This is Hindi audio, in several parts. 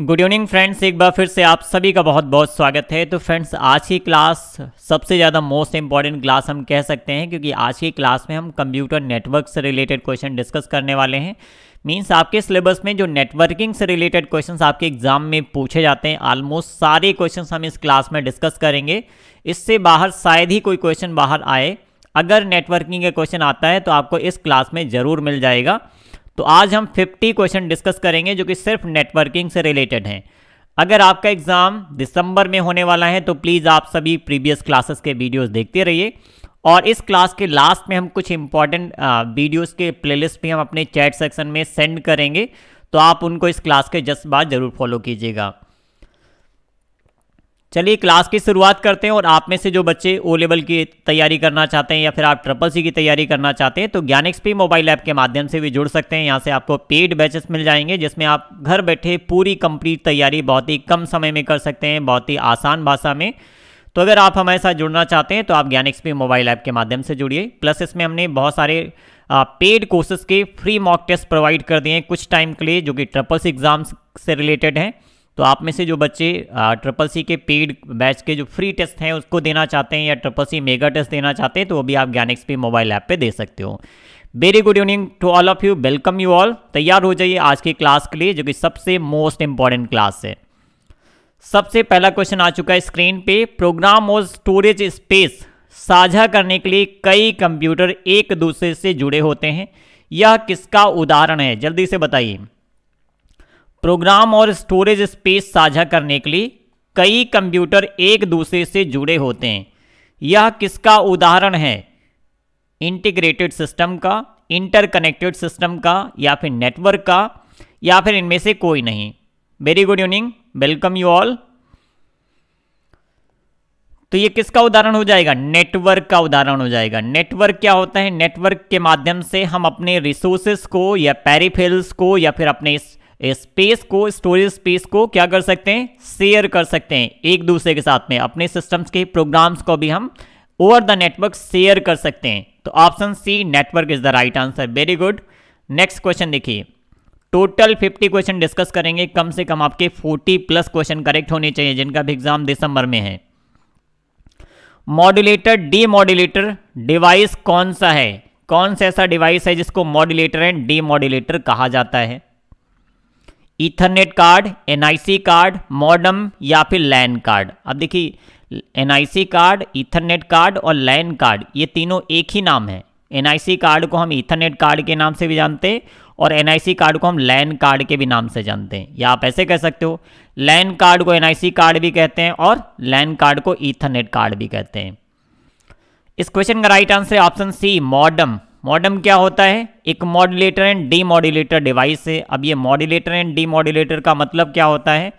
गुड इवनिंग फ्रेंड्स एक बार फिर से आप सभी का बहुत बहुत स्वागत है तो फ्रेंड्स आज की क्लास सबसे ज़्यादा मोस्ट इम्पॉर्टेंट क्लास हम कह सकते हैं क्योंकि आज की क्लास में हम कंप्यूटर नेटवर्क से रिलेटेड क्वेश्चन डिस्कस करने वाले हैं मीन्स आपके सिलेबस में जो नेटवर्किंग से रिलेटेड क्वेश्चंस आपके एग्जाम में पूछे जाते हैं ऑलमोस्ट सारे क्वेश्चन हम इस क्लास में डिस्कस करेंगे इससे बाहर शायद ही कोई क्वेश्चन बाहर आए अगर नेटवर्किंग का क्वेश्चन आता है तो आपको इस क्लास में ज़रूर मिल जाएगा तो आज हम 50 क्वेश्चन डिस्कस करेंगे जो कि सिर्फ नेटवर्किंग से रिलेटेड हैं अगर आपका एग्ज़ाम दिसंबर में होने वाला है तो प्लीज़ आप सभी प्रीवियस क्लासेस के वीडियोस देखते रहिए और इस क्लास के लास्ट में हम कुछ इंपॉर्टेंट वीडियोस के प्लेलिस्ट भी हम अपने चैट सेक्शन में सेंड करेंगे तो आप उनको इस क्लास के जस्ट बाद ज़रूर फॉलो कीजिएगा चलिए क्लास की शुरुआत करते हैं और आप में से जो बच्चे ओ लेवल की तैयारी करना चाहते हैं या फिर आप ट्रिपल सी की तैयारी करना चाहते हैं तो ज्ञान एक्सपी मोबाइल ऐप के माध्यम से भी जुड़ सकते हैं यहाँ से आपको पेड बैचेस मिल जाएंगे जिसमें आप घर बैठे पूरी कंप्लीट तैयारी बहुत ही कम समय में कर सकते हैं बहुत ही आसान भाषा में तो अगर आप हमारे साथ जुड़ना चाहते हैं तो आप ज्ञान एक्सपी मोबाइल ऐप के माध्यम से जुड़िए प्लस इसमें हमने बहुत सारे पेड कोर्सेज के फ्री मॉक टेस्ट प्रोवाइड कर दिए हैं कुछ टाइम के लिए जो कि सी एग्जाम्स से रिलेटेड हैं तो आप में से जो बच्चे ट्रिपल सी के पेड बैच के जो फ्री टेस्ट हैं उसको देना चाहते हैं या ट्रिपल सी मेगा टेस्ट देना चाहते हैं तो वो भी आप ज्ञान एक्सपी मोबाइल ऐप पे दे सकते हो very good evening to all of you welcome you all तैयार हो जाइए आज की क्लास के लिए जो कि सबसे मोस्ट इंपॉर्टेंट क्लास है सबसे पहला क्वेश्चन आ चुका है स्क्रीन पे प्रोग्राम और स्टोरेज स्पेस साझा करने के लिए कई कंप्यूटर एक दूसरे से जुड़े होते हैं यह किसका उदाहरण है जल्दी से बताइए प्रोग्राम और स्टोरेज स्पेस साझा करने के लिए कई कंप्यूटर एक दूसरे से जुड़े होते हैं यह किसका उदाहरण है इंटीग्रेटेड सिस्टम का इंटरकनेक्टेड सिस्टम का या फिर नेटवर्क का या फिर इनमें से कोई नहीं very good evening welcome you all तो ये किसका उदाहरण हो जाएगा नेटवर्क का उदाहरण हो जाएगा नेटवर्क क्या होता है नेटवर्क के माध्यम से हम अपने रिसोर्सेस को या पेरीफेल्स को या फिर अपने इस स्पेस को स्टोरेज स्पेस को क्या कर सकते हैं शेयर कर सकते हैं एक दूसरे के साथ में अपने सिस्टम्स के प्रोग्राम्स को भी हम ओवर द नेटवर्क शेयर कर सकते हैं तो option C network is the right answer very good next question देखिए टोटल 50 क्वेश्चन डिस्कस करेंगे कम से कम आपके 40 प्लस क्वेश्चन करेक्ट होने चाहिए जिनका भी एग्जाम दिसंबर में है मॉड्यूलेटर डी मॉड्यूलेटर डिवाइस कौन सा है कौन सा ऐसा डिवाइस है जिसको मॉड्यूलेटर एंड डी मॉड्यूलेटर कहा जाता है ethernet card NIC card modem या फिर लैन कार्ड अब देखिए एनआईसी कार्ड ईथरनेट कार्ड और लैन कार्ड ये तीनों एक ही नाम है एनआईसी कार्ड को हम ईथरनेट कार्ड के नाम से भी जानते हैं और एन कार्ड को हम लैन कार्ड के भी नाम से जानते हैं या आप ऐसे कह सकते हो लैन कार्ड को एनआईसी कार्ड भी कहते हैं और लैन कार्ड को ईथरनेट कार्ड भी कहते हैं इस क्वेश्चन का right answer option C modem modem क्या होता है एक मॉड्यूलेटर एंड डीमॉड्यूलेटर डिवाइस है अब ये मॉड्यूलेटर एंड डीमॉड्यूलेटर का मतलब क्या होता है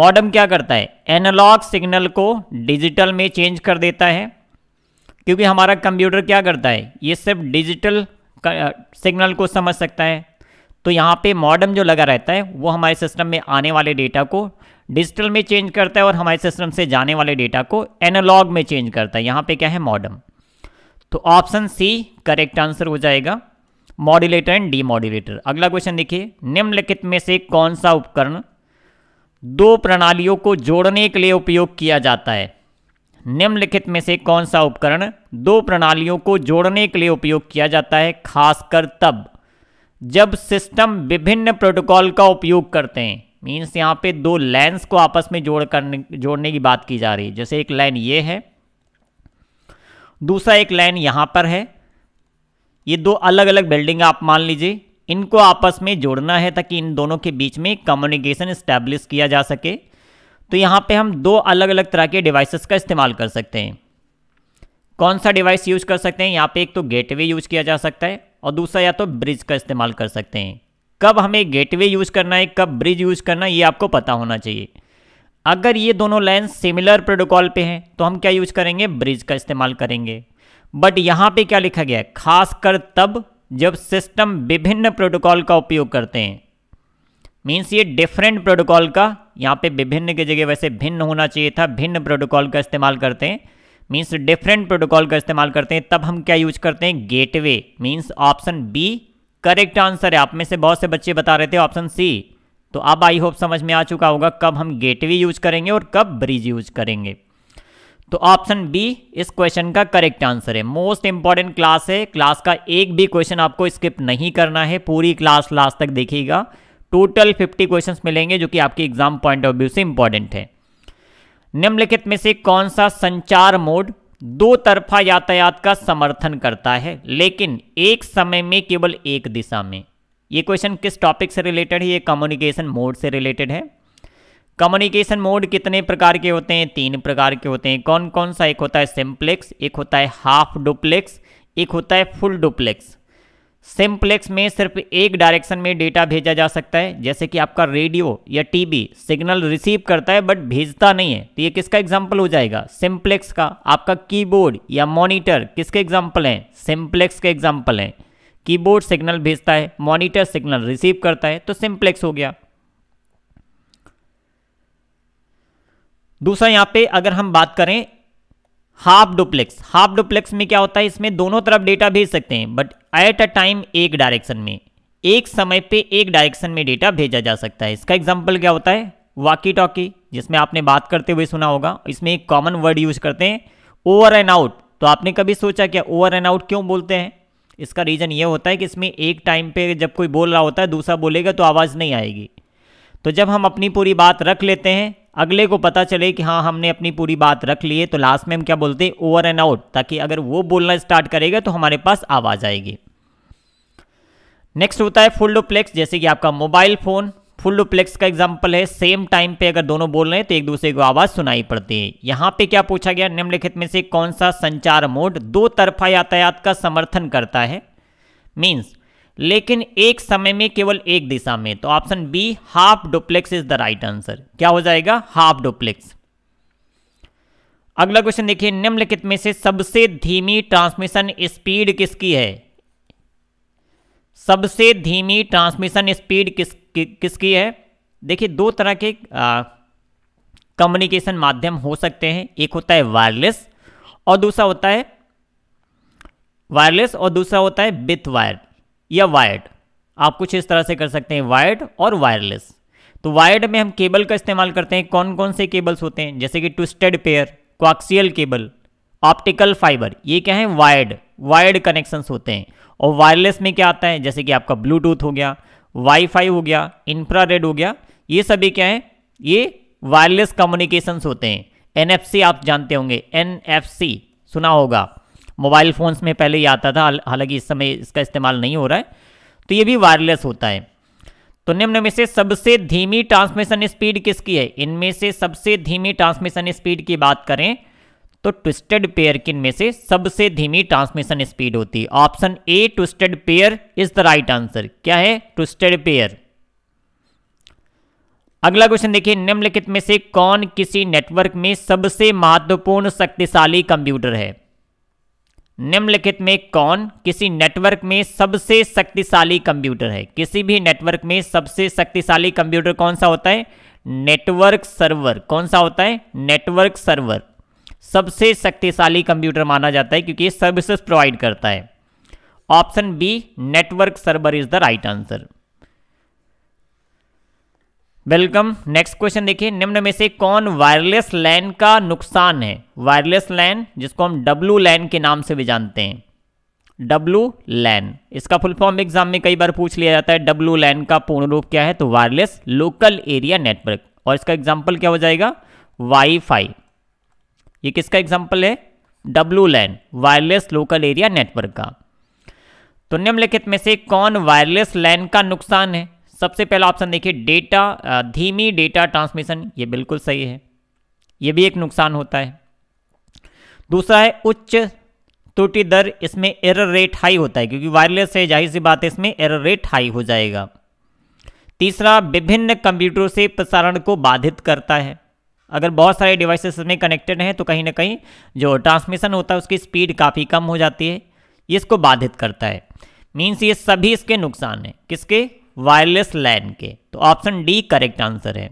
मॉडम क्या करता है एनालॉग सिग्नल को डिजिटल में चेंज कर देता है क्योंकि हमारा कंप्यूटर क्या करता है ये सिर्फ डिजिटल सिग्नल uh, को समझ सकता है तो यहाँ पे मॉडम जो लगा रहता है वो हमारे सिस्टम में आने वाले डेटा को डिजिटल में चेंज करता है और हमारे सिस्टम से जाने वाले डेटा को एनालॉग में चेंज करता है यहाँ पे क्या है मॉडम तो ऑप्शन सी करेक्ट आंसर हो जाएगा मॉड्यूलेटर एंड डीमॉड्यूलेटर अगला क्वेश्चन देखिए निम्नलिखित में से कौन सा उपकरण दो प्रणालियों को जोड़ने के लिए उपयोग किया जाता है निम्नलिखित में से कौन सा उपकरण दो प्रणालियों को जोड़ने के लिए उपयोग किया जाता है खासकर तब जब सिस्टम विभिन्न प्रोटोकॉल का उपयोग करते हैं मीन्स यहाँ पे दो लैंस को आपस में जोड़ करने जोड़ने की बात की जा रही है जैसे एक लाइन ये है दूसरा एक लाइन यहाँ पर है ये दो अलग अलग बिल्डिंग आप मान लीजिए इनको आपस में जोड़ना है ताकि इन दोनों के बीच में कम्युनिकेशन इस्टेब्लिश किया जा सके तो यहाँ पे हम दो अलग अलग तरह के डिवाइसेस का इस्तेमाल कर सकते हैं कौन सा डिवाइस यूज कर सकते हैं यहाँ पे एक तो गेटवे यूज किया जा सकता है और दूसरा या तो ब्रिज का इस्तेमाल कर सकते हैं कब हमें गेटवे यूज करना है कब ब्रिज यूज करना है ये आपको पता होना चाहिए अगर ये दोनों लाइन सिमिलर प्रोटोकॉल पे हैं तो हम क्या यूज करेंगे ब्रिज का इस्तेमाल करेंगे बट यहाँ पे क्या लिखा गया है खासकर तब जब सिस्टम विभिन्न प्रोटोकॉल का उपयोग करते हैं मीन्स ये डिफरेंट प्रोटोकॉल का यहाँ पे विभिन्न की जगह वैसे भिन्न होना चाहिए था भिन्न प्रोटोकॉल का इस्तेमाल करते हैं मीन्स डिफरेंट प्रोटोकॉल का इस्तेमाल करते हैं तब हम क्या यूज करते हैं gateway means option B correct answer है आप में से बहुत से बच्चे बता रहे थे ऑप्शन सी तो अब आई होप समझ में आ चुका होगा कब हम गेटवे यूज करेंगे और कब ब्रिज यूज करेंगे तो ऑप्शन बी इस क्वेश्चन का करेक्ट आंसर है मोस्ट इंपॉर्टेंट क्लास है क्लास का एक भी क्वेश्चन आपको स्किप नहीं करना है पूरी क्लास लास्ट तक देखिएगा टोटल 50 क्वेश्चंस मिलेंगे जो कि आपके एग्जाम पॉइंट ऑफ व्यू से इंपॉर्टेंट है निम्नलिखित में से कौन सा संचार मोड दो तरफा यातायात का समर्थन करता है लेकिन एक समय में केवल एक दिशा में ये क्वेश्चन किस टॉपिक से रिलेटेड है ये कम्युनिकेशन मोड से रिलेटेड है कम्युनिकेशन मोड कितने प्रकार के होते हैं तीन प्रकार के होते हैं कौन कौन सा एक होता है सिम्प्लेक्स एक होता है हाफ डुप्लेक्स एक होता है फुल डुप्लेक्स सिम्प्लेक्स में सिर्फ एक डायरेक्शन में डेटा भेजा जा सकता है जैसे कि आपका रेडियो या टीवी सिग्नल रिसीव करता है बट भेजता नहीं है तो ये किसका एग्जाम्पल हो जाएगा सिम्प्लेक्स का आपका कीबोर्ड या मॉनिटर किसके एग्जाम्पल हैं सिम्प्लेक्स के एग्जाम्पल हैं कीबोर्ड सिग्नल भेजता है मॉनिटर सिग्नल रिसीव करता है तो सिंप्लेक्स हो गया दूसरा यहां पे अगर हम बात करें हाफ डुप्लेक्स हाफ डुप्लेक्स में क्या होता है इसमें दोनों तरफ डेटा भेज सकते हैं बट एट अ टाइम एक डायरेक्शन में एक समय पे एक डायरेक्शन में डेटा भेजा जा सकता है इसका एग्जाम्पल क्या होता है वाकी टॉकी जिसमें आपने बात करते हुए सुना होगा इसमें एक कॉमन वर्ड यूज करते हैं ओवर एंड आउट तो आपने कभी सोचा क्या ओवर एंड आउट क्यों बोलते हैं इसका रीज़न ये होता है कि इसमें एक टाइम पे जब कोई बोल रहा होता है दूसरा बोलेगा तो आवाज़ नहीं आएगी तो जब हम अपनी पूरी बात रख लेते हैं अगले को पता चले कि हाँ हमने अपनी पूरी बात रख ली है तो लास्ट में हम क्या बोलते हैं ओवर एंड आउट ताकि अगर वो बोलना स्टार्ट करेगा तो हमारे पास आवाज़ आएगी नेक्स्ट होता है फुल्डोप्लेक्स जैसे कि आपका मोबाइल फ़ोन फुल डुप्लेक्स का एग्जाम्पल है सेम टाइम पे अगर दोनों बोल रहे हैं तो एक दूसरे को आवाज सुनाई पड़ती है यहाँ पे क्या पूछा गया निम्नलिखित में से कौन सा संचार मोड दो तरफा यातायात का समर्थन करता है मीन्स लेकिन एक समय में केवल एक दिशा में तो option B half duplex is the right answer क्या हो जाएगा हाफ डुप्लेक्स अगला क्वेश्चन देखिए निम्नलिखित में से सबसे धीमी ट्रांसमिशन स्पीड किसकी है सबसे धीमी ट्रांसमिशन स्पीड किस कि, किसकी है देखिए दो तरह के कम्युनिकेशन माध्यम हो सकते हैं एक होता है वायरलेस और दूसरा होता है वायरलेस और दूसरा होता है विथ वायर या वायर्ड आप कुछ इस तरह से कर सकते हैं वायर्ड और वायरलेस तो वायर्ड में हम केबल का इस्तेमाल करते हैं कौन कौन से केबल्स होते हैं जैसे कि twisted pair coaxial cable optical fibre ये क्या है वायर्ड वायर्ड कनेक्शंस होते हैं और वायरलेस में क्या आता है जैसे कि आपका ब्लूटूथ हो गया वाईफाई हो गया इंफ्रा हो गया ये सभी क्या है ये वायरलेस कम्युनिकेशंस होते हैं एनएफसी आप जानते होंगे एनएफसी सुना होगा मोबाइल फ़ोन्स में पहले ही आता था हालांकि इस समय इसका इस्तेमाल नहीं हो रहा है तो ये भी वायरलेस होता है तो निम्न में से सबसे धीमी ट्रांसमिशन स्पीड किसकी है इनमें से सबसे धीमी ट्रांसमिशन स्पीड की बात करें तो ट्विस्टेड पेयर किन में से सबसे धीमी ट्रांसमिशन स्पीड होती है option A twisted pair is the right answer क्या है ट्विस्टेड पेयर अगला क्वेश्चन देखिए निम्नलिखित में से कौन किसी नेटवर्क में सबसे महत्वपूर्ण शक्तिशाली कंप्यूटर है निम्नलिखित में कौन किसी नेटवर्क में सबसे शक्तिशाली कंप्यूटर है किसी भी नेटवर्क में सबसे शक्तिशाली कंप्यूटर कौन सा होता है नेटवर्क सर्वर कौन सा होता है नेटवर्क सर्वर सबसे शक्तिशाली कंप्यूटर माना जाता है क्योंकि ये सर्विसेज प्रोवाइड करता है option B network server is the right answer welcome next question देखिए निम्न में से कौन वायरलेस लैन का नुकसान है वायरलेस लैन जिसको हम डब्लू लैन के नाम से भी जानते हैं डब्लू लैन इसका फुल फॉर्म एग्जाम में कई बार पूछ लिया जाता है डब्लू लैन का पूर्ण रूप क्या है तो वायरलेस लोकल एरिया नेटवर्क और इसका एग्जाम्पल क्या हो जाएगा वाईफाई ये किसका एग्जाम्पल है W LAN wireless local area network का तो निम्नलिखित में से कौन वायरलेस लैन का नुकसान है सबसे पहला ऑप्शन देखिए डेटा धीमी डेटा ट्रांसमिशन ये बिल्कुल सही है ये भी एक नुकसान होता है दूसरा है उच्च त्रुटि दर इसमें एरर रेट हाई होता है क्योंकि वायरलेस है जाहिर सी बात है इसमें एरर रेट हाई हो जाएगा तीसरा विभिन्न कंप्यूटरों से प्रसारण को बाधित करता है अगर बहुत सारे डिवाइसेस में कनेक्टेड हैं तो कहीं ना कहीं जो ट्रांसमिशन होता है उसकी स्पीड काफ़ी कम हो जाती है इसको बाधित करता है मीन्स ये सभी इसके नुकसान हैं किसके वायरलेस लैन के तो ऑप्शन डी करेक्ट आंसर है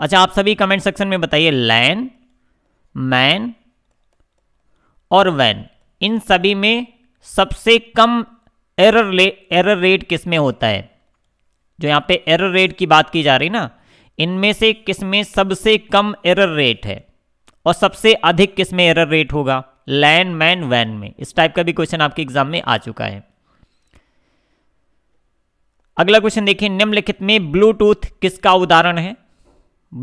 अच्छा आप सभी कमेंट सेक्शन में बताइए लैन मैन और वैन इन सभी में सबसे कम एरर ले एरर रेट किस में होता है जो यहाँ पे एरर रेट की बात की जा रही ना इनमें से किस में सबसे कम एरर रेट है और सबसे अधिक किस में एरर रेट होगा लैंड मैन वैन में इस टाइप का भी क्वेश्चन आपके एग्जाम में आ चुका है अगला क्वेश्चन देखिए निम्नलिखित में ब्लूटूथ किसका उदाहरण है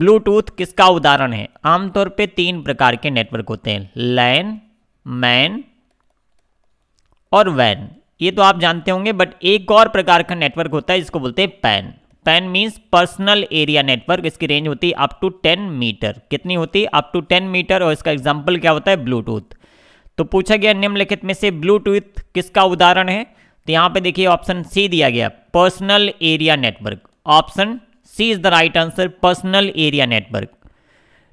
ब्लूटूथ किसका उदाहरण है आमतौर पे तीन प्रकार के नेटवर्क होते हैं लैन मैन और वैन ये तो आप जानते होंगे बट एक और प्रकार का नेटवर्क होता है जिसको बोलते हैं PAN PAN means personal area network इसकी रेंज होती है अप टू टेन मीटर कितनी होती है अप टू टेन मीटर और इसका एग्जाम्पल क्या होता है ब्लूटूथ तो पूछा गया निम्नलिखित में से ब्लूटूथ किसका उदाहरण है तो यहाँ पे देखिए ऑप्शन सी दिया गया personal area network option C is the right answer personal area network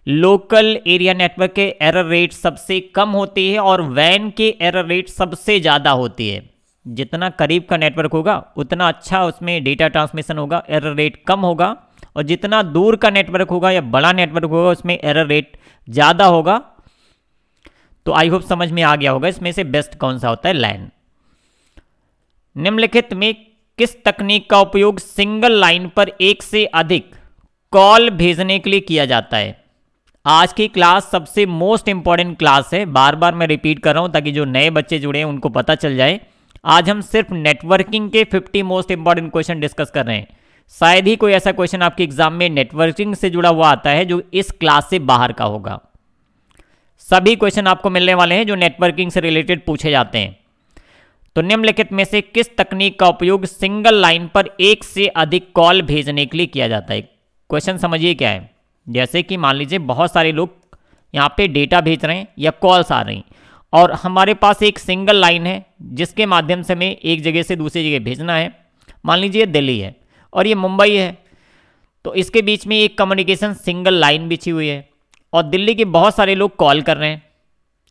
local area network के एरर रेट सबसे कम होती है और वैन के एरर रेट सबसे ज़्यादा होती है जितना करीब का नेटवर्क होगा उतना अच्छा उसमें डेटा ट्रांसमिशन होगा एरर रेट कम होगा और जितना दूर का नेटवर्क होगा या बड़ा नेटवर्क होगा उसमें एरर रेट ज़्यादा होगा तो आई होप समझ में आ गया होगा इसमें से बेस्ट कौन सा होता है लाइन निम्नलिखित में किस तकनीक का उपयोग सिंगल लाइन पर एक से अधिक कॉल भेजने के लिए किया जाता है आज की क्लास सबसे मोस्ट इंपॉर्टेंट क्लास है बार बार मैं रिपीट कर रहा हूं ताकि जो नए बच्चे जुड़े हैं उनको पता चल जाए आज हम सिर्फ नेटवर्किंग के 50 मोस्ट इंपॉर्टेंट क्वेश्चन डिस्कस कर रहे हैं शायद ही कोई ऐसा क्वेश्चन आपके एग्जाम में नेटवर्किंग से जुड़ा हुआ आता है जो इस क्लास से बाहर का होगा सभी क्वेश्चन आपको मिलने वाले हैं जो नेटवर्किंग से रिलेटेड पूछे जाते हैं तो निम्नलिखित में से किस तकनीक का उपयोग सिंगल लाइन पर एक से अधिक कॉल भेजने के लिए किया जाता है क्वेश्चन समझिए क्या है जैसे कि मान लीजिए बहुत सारे लोग यहाँ पे डेटा भेज रहे हैं या कॉल्स आ रही हैं और हमारे पास एक सिंगल लाइन है जिसके माध्यम से हमें एक जगह से दूसरी जगह भेजना है मान लीजिए दिल्ली है और ये मुंबई है तो इसके बीच में एक कम्युनिकेशन सिंगल लाइन बिछी हुई है और दिल्ली के बहुत सारे लोग कॉल कर रहे हैं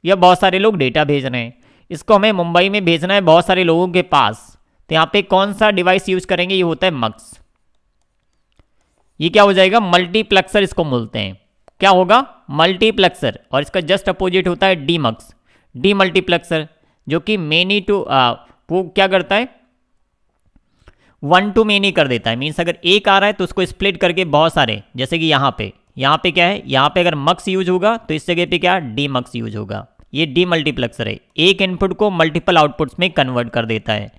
या बहुत सारे लोग डेटा भेज रहे हैं इसको हमें मुंबई में भेजना है बहुत सारे लोगों के पास तो यहाँ पे कौन सा डिवाइस यूज करेंगे ये होता है मक्स ये क्या हो जाएगा मल्टीप्लेक्सर इसको बोलते हैं क्या होगा मल्टीप्लेक्सर और इसका जस्ट अपोजिट होता है डी मक्स डी मल्टीप्लेक्सर जो कि मेनी टू वो क्या करता है वन टू मेनी कर देता है मीन्स अगर एक आ रहा है तो उसको स्प्लिट करके बहुत सारे जैसे कि यहाँ पे यहाँ पे क्या है यहाँ पे अगर मक्स यूज होगा तो इस जगह पे क्या डी मक्स यूज होगा ये डी मल्टीप्लेक्सर है एक इनपुट को मल्टीपल आउटपुट्स में कन्वर्ट कर देता है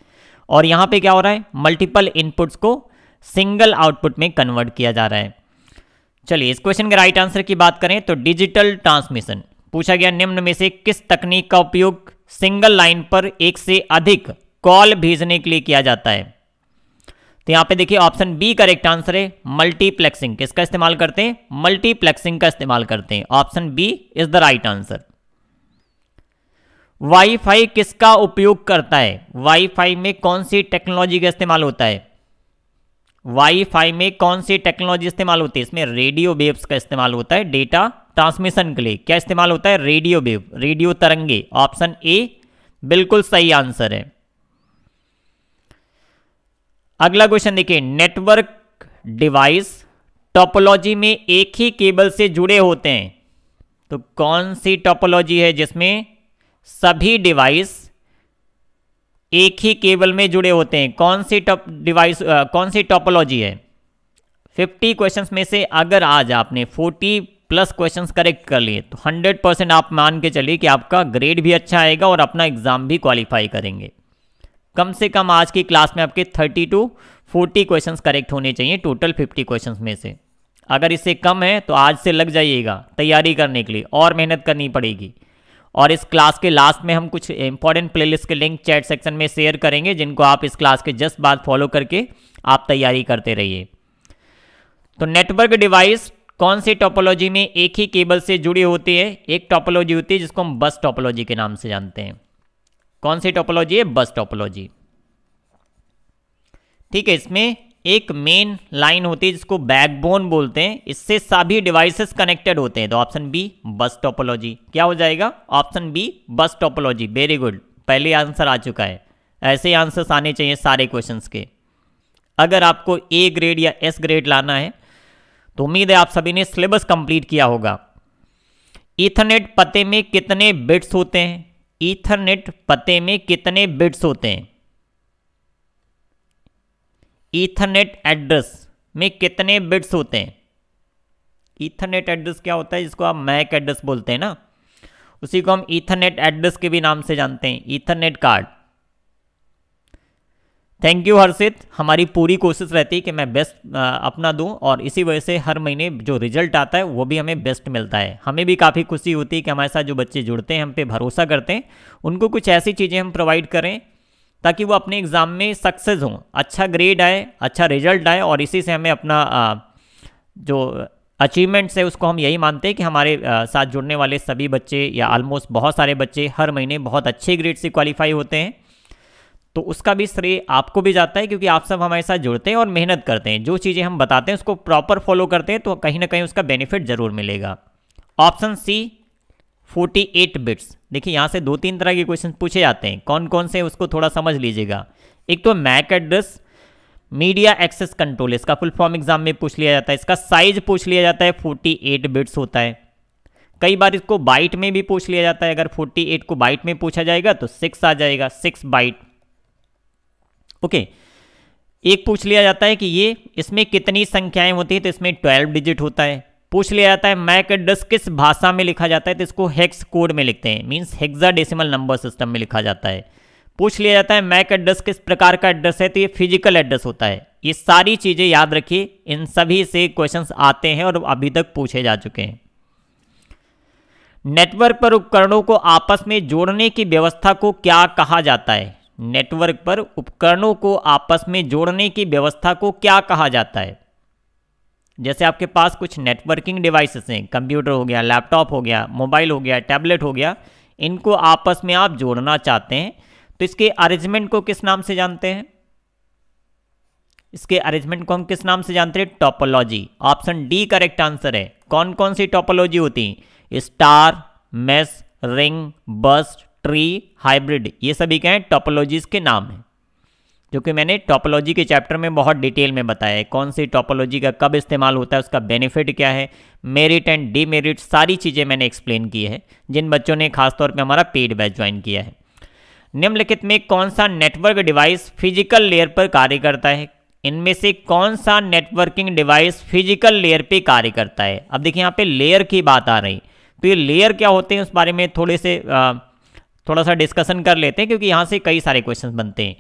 और यहाँ पे क्या हो रहा है मल्टीपल इनपुट्स को सिंगल आउटपुट में कन्वर्ट किया जा रहा है चलिए इस क्वेश्चन के राइट आंसर की बात करें तो डिजिटल ट्रांसमिशन पूछा गया निम्न में से किस तकनीक का उपयोग सिंगल लाइन पर एक से अधिक कॉल भेजने के लिए किया जाता है तो यहां पे देखिए ऑप्शन बी करेक्ट आंसर है मल्टीप्लेक्सिंग किसका इस्तेमाल करते हैं मल्टीप्लेक्सिंग का इस्तेमाल करते हैं option B is the right answer wifi किसका उपयोग करता है वाईफाई में कौन सी टेक्नोलॉजी का इस्तेमाल होता है वाईफाई में कौन सी टेक्नोलॉजी इस्तेमाल होती है इसमें रेडियो वेव्स का इस्तेमाल होता है डेटा ट्रांसमिशन के लिए क्या इस्तेमाल होता है रेडियो वेव रेडियो तरंगे ऑप्शन ए बिल्कुल सही आंसर है अगला क्वेश्चन देखिए नेटवर्क डिवाइस टोपोलॉजी में एक ही केबल से जुड़े होते हैं तो कौन सी टोपोलॉजी है जिसमें सभी डिवाइस एक ही केबल में जुड़े होते हैं कौन सी टॉप डिवाइस कौन सी टोपोलॉजी है 50 क्वेश्चंस में से अगर आज आपने 40 प्लस क्वेश्चन करेक्ट कर लिए तो हंड्रेड परसेंट आप मान के चलिए कि आपका ग्रेड भी अच्छा आएगा और अपना एग्ज़ाम भी क्वालिफाई करेंगे कम से कम आज की क्लास में आपके thirty to forty question correct होने चाहिए टोटल फिफ्टी क्वेश्चन में से अगर इससे कम है तो आज से लग जाइएगा तैयारी करने के लिए और मेहनत करनी पड़ेगी और इस क्लास के लास्ट में हम कुछ इंपॉर्टेंट प्लेलिस्ट के लिंक चैट सेक्शन में शेयर करेंगे जिनको आप इस क्लास के जस्ट बाद फॉलो करके आप तैयारी करते रहिए तो नेटवर्क डिवाइस कौन से टॉपोलॉजी में एक ही केबल से जुड़ी होती है एक टॉपोलॉजी होती है जिसको हम बस टॉपोलॉजी के नाम से जानते हैं कौन सी टॉपोलॉजी है बस टॉपोलॉजी ठीक है इसमें एक मेन लाइन होती है जिसको बैकबोन बोलते हैं इससे सभी डिवाइसेस कनेक्टेड होते हैं तो ऑप्शन बी बस टॉपोलॉजी क्या हो जाएगा option B bus topology very good पहले आंसर आ चुका है ऐसे आंसर आंसर्स आने चाहिए सारे क्वेश्चंस के अगर आपको ए ग्रेड या एस ग्रेड लाना है तो उम्मीद है आप सभी ने सिलेबस कंप्लीट किया होगा इथरनेट पते में कितने बिट्स होते हैं इथरनेट पते में कितने बिट्स होते हैं इथरनेट एड्रेस में कितने बिट्स होते हैं इथरनेट एड्रेस क्या होता है जिसको आप मैक एड्रेस बोलते हैं ना उसी को हम इथरनेट एड्रेस के भी नाम से जानते हैं ethernet card thank you Harshit हमारी पूरी कोशिश रहती है कि मैं बेस्ट अपना दूं और इसी वजह से हर महीने जो रिजल्ट आता है वो भी हमें बेस्ट मिलता है हमें भी काफ़ी खुशी होती है कि हमारे साथ जो बच्चे जुड़ते हैं हम पे भरोसा करते हैं उनको कुछ ऐसी चीज़ें हम प्रोवाइड करें ताकि वो अपने एग्ज़ाम में सक्सेस हों अच्छा ग्रेड आए अच्छा रिजल्ट आए और इसी से हमें अपना जो अचीवमेंट्स है उसको हम यही मानते हैं कि हमारे साथ जुड़ने वाले सभी बच्चे या ऑलमोस्ट बहुत सारे बच्चे हर महीने बहुत अच्छे ग्रेड से क्वालिफाई होते हैं तो उसका भी श्रेय आपको भी जाता है क्योंकि आप सब हमारे साथ जुड़ते हैं और मेहनत करते हैं जो चीज़ें हम बताते हैं उसको प्रॉपर फॉलो करते हैं तो कहीं ना कहीं उसका बेनिफिट ज़रूर मिलेगा ऑप्शन सी 48 बिट्स देखिए यहाँ से दो तीन तरह के क्वेश्चन पूछे जाते हैं कौन कौन से उसको थोड़ा समझ लीजिएगा एक तो MAC address media access control इसका फुल फॉर्म एग्जाम में पूछ लिया जाता है इसका साइज पूछ लिया जाता है फोर्टी बिट्स होता है कई बार इसको बाइट में भी पूछ लिया जाता है अगर फोर्टी को बाइट में पूछा जाएगा तो सिक्स आ जाएगा सिक्स बाइट ओके एक पूछ लिया जाता है कि ये इसमें कितनी संख्याएं होती है तो इसमें ट्वेल्व डिजिट होता है पूछ लिया जाता है मैक मैकडस किस भाषा में लिखा जाता है तो इसको हेक्स कोड में लिखते हैं means hexadecimal number system में लिखा जाता है पूछ लिया जाता है मैक एड्रेस किस प्रकार का एड्रेस है तो ये फिजिकल एड्रेस होता है ये सारी चीज़ें याद रखिए इन सभी से क्वेश्चंस आते हैं और अभी तक पूछे जा चुके हैं नेटवर्क पर उपकरणों को आपस में जोड़ने की व्यवस्था को क्या कहा जाता है नेटवर्क पर उपकरणों को आपस में जोड़ने की व्यवस्था को क्या कहा जाता है जैसे आपके पास कुछ नेटवर्किंग डिवाइसेस हैं कंप्यूटर हो गया लैपटॉप हो गया मोबाइल हो गया टैबलेट हो गया इनको आपस में आप जोड़ना चाहते हैं तो इसके अरेंजमेंट को किस नाम से जानते हैं इसके अरेंजमेंट को हम किस नाम से जानते हैं topology option D correct answer है कौन कौन सी टॉपोलॉजी होती star mesh ring bus tree hybrid ये सभी क्या हैं टॉपोलॉजीज के नाम हैं जो कि मैंने टॉपोलॉजी के चैप्टर में बहुत डिटेल में बताया है कौन सी टॉपोलॉजी का कब इस्तेमाल होता है उसका बेनिफिट क्या है मेरिट एंड डीमेरिट सारी चीज़ें मैंने एक्सप्लेन की है जिन बच्चों ने खासतौर पर हमारा पेड बैच ज्वाइन किया है निम्नलिखित में कौन सा नेटवर्क डिवाइस फिजिकल लेयर पर कार्य करता है इनमें से कौन सा नेटवर्किंग डिवाइस फिजिकल लेयर पे कार्य करता है अब देखिए यहाँ पे लेयर की बात आ रही तो ये लेयर क्या होते हैं उस बारे में थोड़े से आ, थोड़ा सा डिस्कशन कर लेते हैं क्योंकि यहाँ से कई सारे क्वेश्चन बनते हैं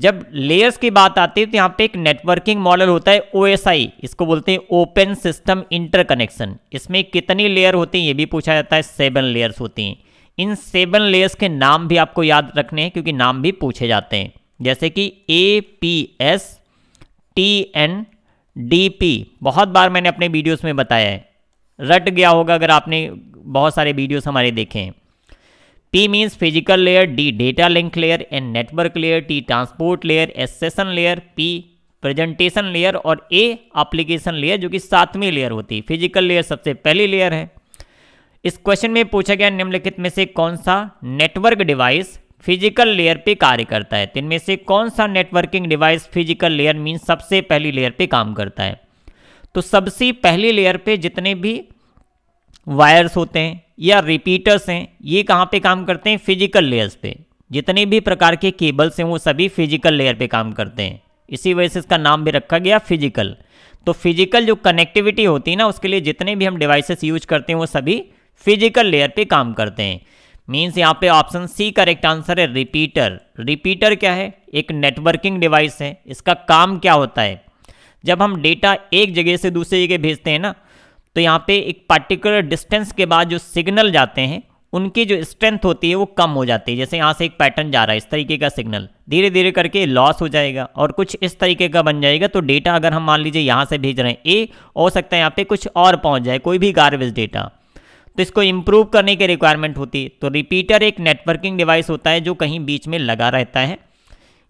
जब लेयर्स की बात आती है तो यहाँ पे एक नेटवर्किंग मॉडल होता है ओ इसको बोलते हैं ओपन सिस्टम इंटरकनेक्शन इसमें कितनी लेयर होती हैं ये भी पूछा जाता है सेवन लेयर्स होती हैं इन सेवन लेयर्स के नाम भी आपको याद रखने हैं क्योंकि नाम भी पूछे जाते हैं जैसे कि A P S T N D P बहुत बार मैंने अपने वीडियोज़ में बताया है रट गया होगा अगर आपने बहुत सारे वीडियोज़ हमारे देखे हैं P means physical layer, D data link layer, N network layer, T transport layer, S session layer, P presentation layer और ए अप्लीकेशन लेयर जो कि सातवीं लेयर होती है फिजिकल लेयर सबसे पहली लेयर है इस क्वेश्चन में पूछा गया निम्नलिखित में से कौन सा नेटवर्क डिवाइस फिजिकल लेयर पे कार्य करता है तो इनमें से कौन सा networking device physical layer mean सबसे पहली लेयर पे काम करता है तो सबसे पहली लेयर पे जितने भी वायर्स होते हैं या रिपीटर्स हैं ये कहाँ पे काम करते हैं फिजिकल लेयर्स पे जितने भी प्रकार के केबल्स हैं वो सभी फिजिकल लेयर पे काम करते हैं इसी वजह से इसका नाम भी रखा गया फिजिकल तो फिजिकल जो कनेक्टिविटी होती है ना उसके लिए जितने भी हम डिवाइसेस यूज करते हैं वो सभी फिजिकल लेयर पे काम करते हैं मीन्स यहाँ पे ऑप्शन सी करेक्ट आंसर है रिपीटर रिपीटर क्या है एक नेटवर्किंग डिवाइस है इसका काम क्या होता है जब हम डेटा एक जगह से दूसरी जगह भेजते हैं ना तो यहाँ पे एक पार्टिकुलर डिस्टेंस के बाद जो सिग्नल जाते हैं उनकी जो स्ट्रेंथ होती है वो कम हो जाती है जैसे यहाँ से एक पैटर्न जा रहा है इस तरीके का सिग्नल धीरे धीरे करके लॉस हो जाएगा और कुछ इस तरीके का बन जाएगा तो डेटा अगर हम मान लीजिए यहाँ से भेज रहे हैं ए हो सकता है यहाँ पे कुछ और पहुँच जाए कोई भी गार्बेज डेटा तो इसको इम्प्रूव करने की रिक्वायरमेंट होती है तो रिपीटर एक नेटवर्किंग डिवाइस होता है जो कहीं बीच में लगा रहता है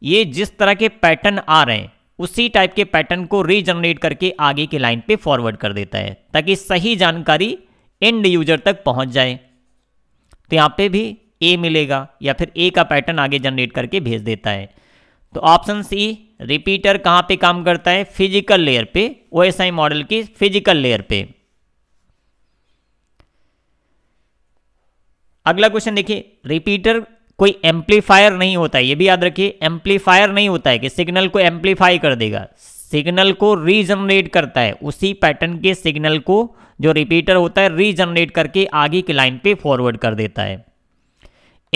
ये जिस तरह के पैटर्न आ रहे हैं उसी टाइप के पैटर्न को रीजनरेट करके आगे के लाइन पे फॉरवर्ड कर देता है ताकि सही जानकारी एंड यूजर तक पहुंच जाए तो यहाँ पे भी ए मिलेगा या फिर ए का पैटर्न आगे जनरेट करके भेज देता है तो ऑप्शन सी रिपीटर कहाँ पे काम करता है फिजिकल लेयर पे ओ मॉडल की फिजिकल लेयर पे अगला क्वेश्चन देखिए रिपीटर कोई एम्पलीफायर नहीं होता है ये भी याद रखिए एम्पलीफायर नहीं होता है कि सिग्नल को एम्पलीफाई कर देगा सिग्नल को रीजनरेट करता है उसी पैटर्न के सिग्नल को जो रिपीटर होता है रीजनरेट करके आगे की लाइन पे फॉरवर्ड कर देता है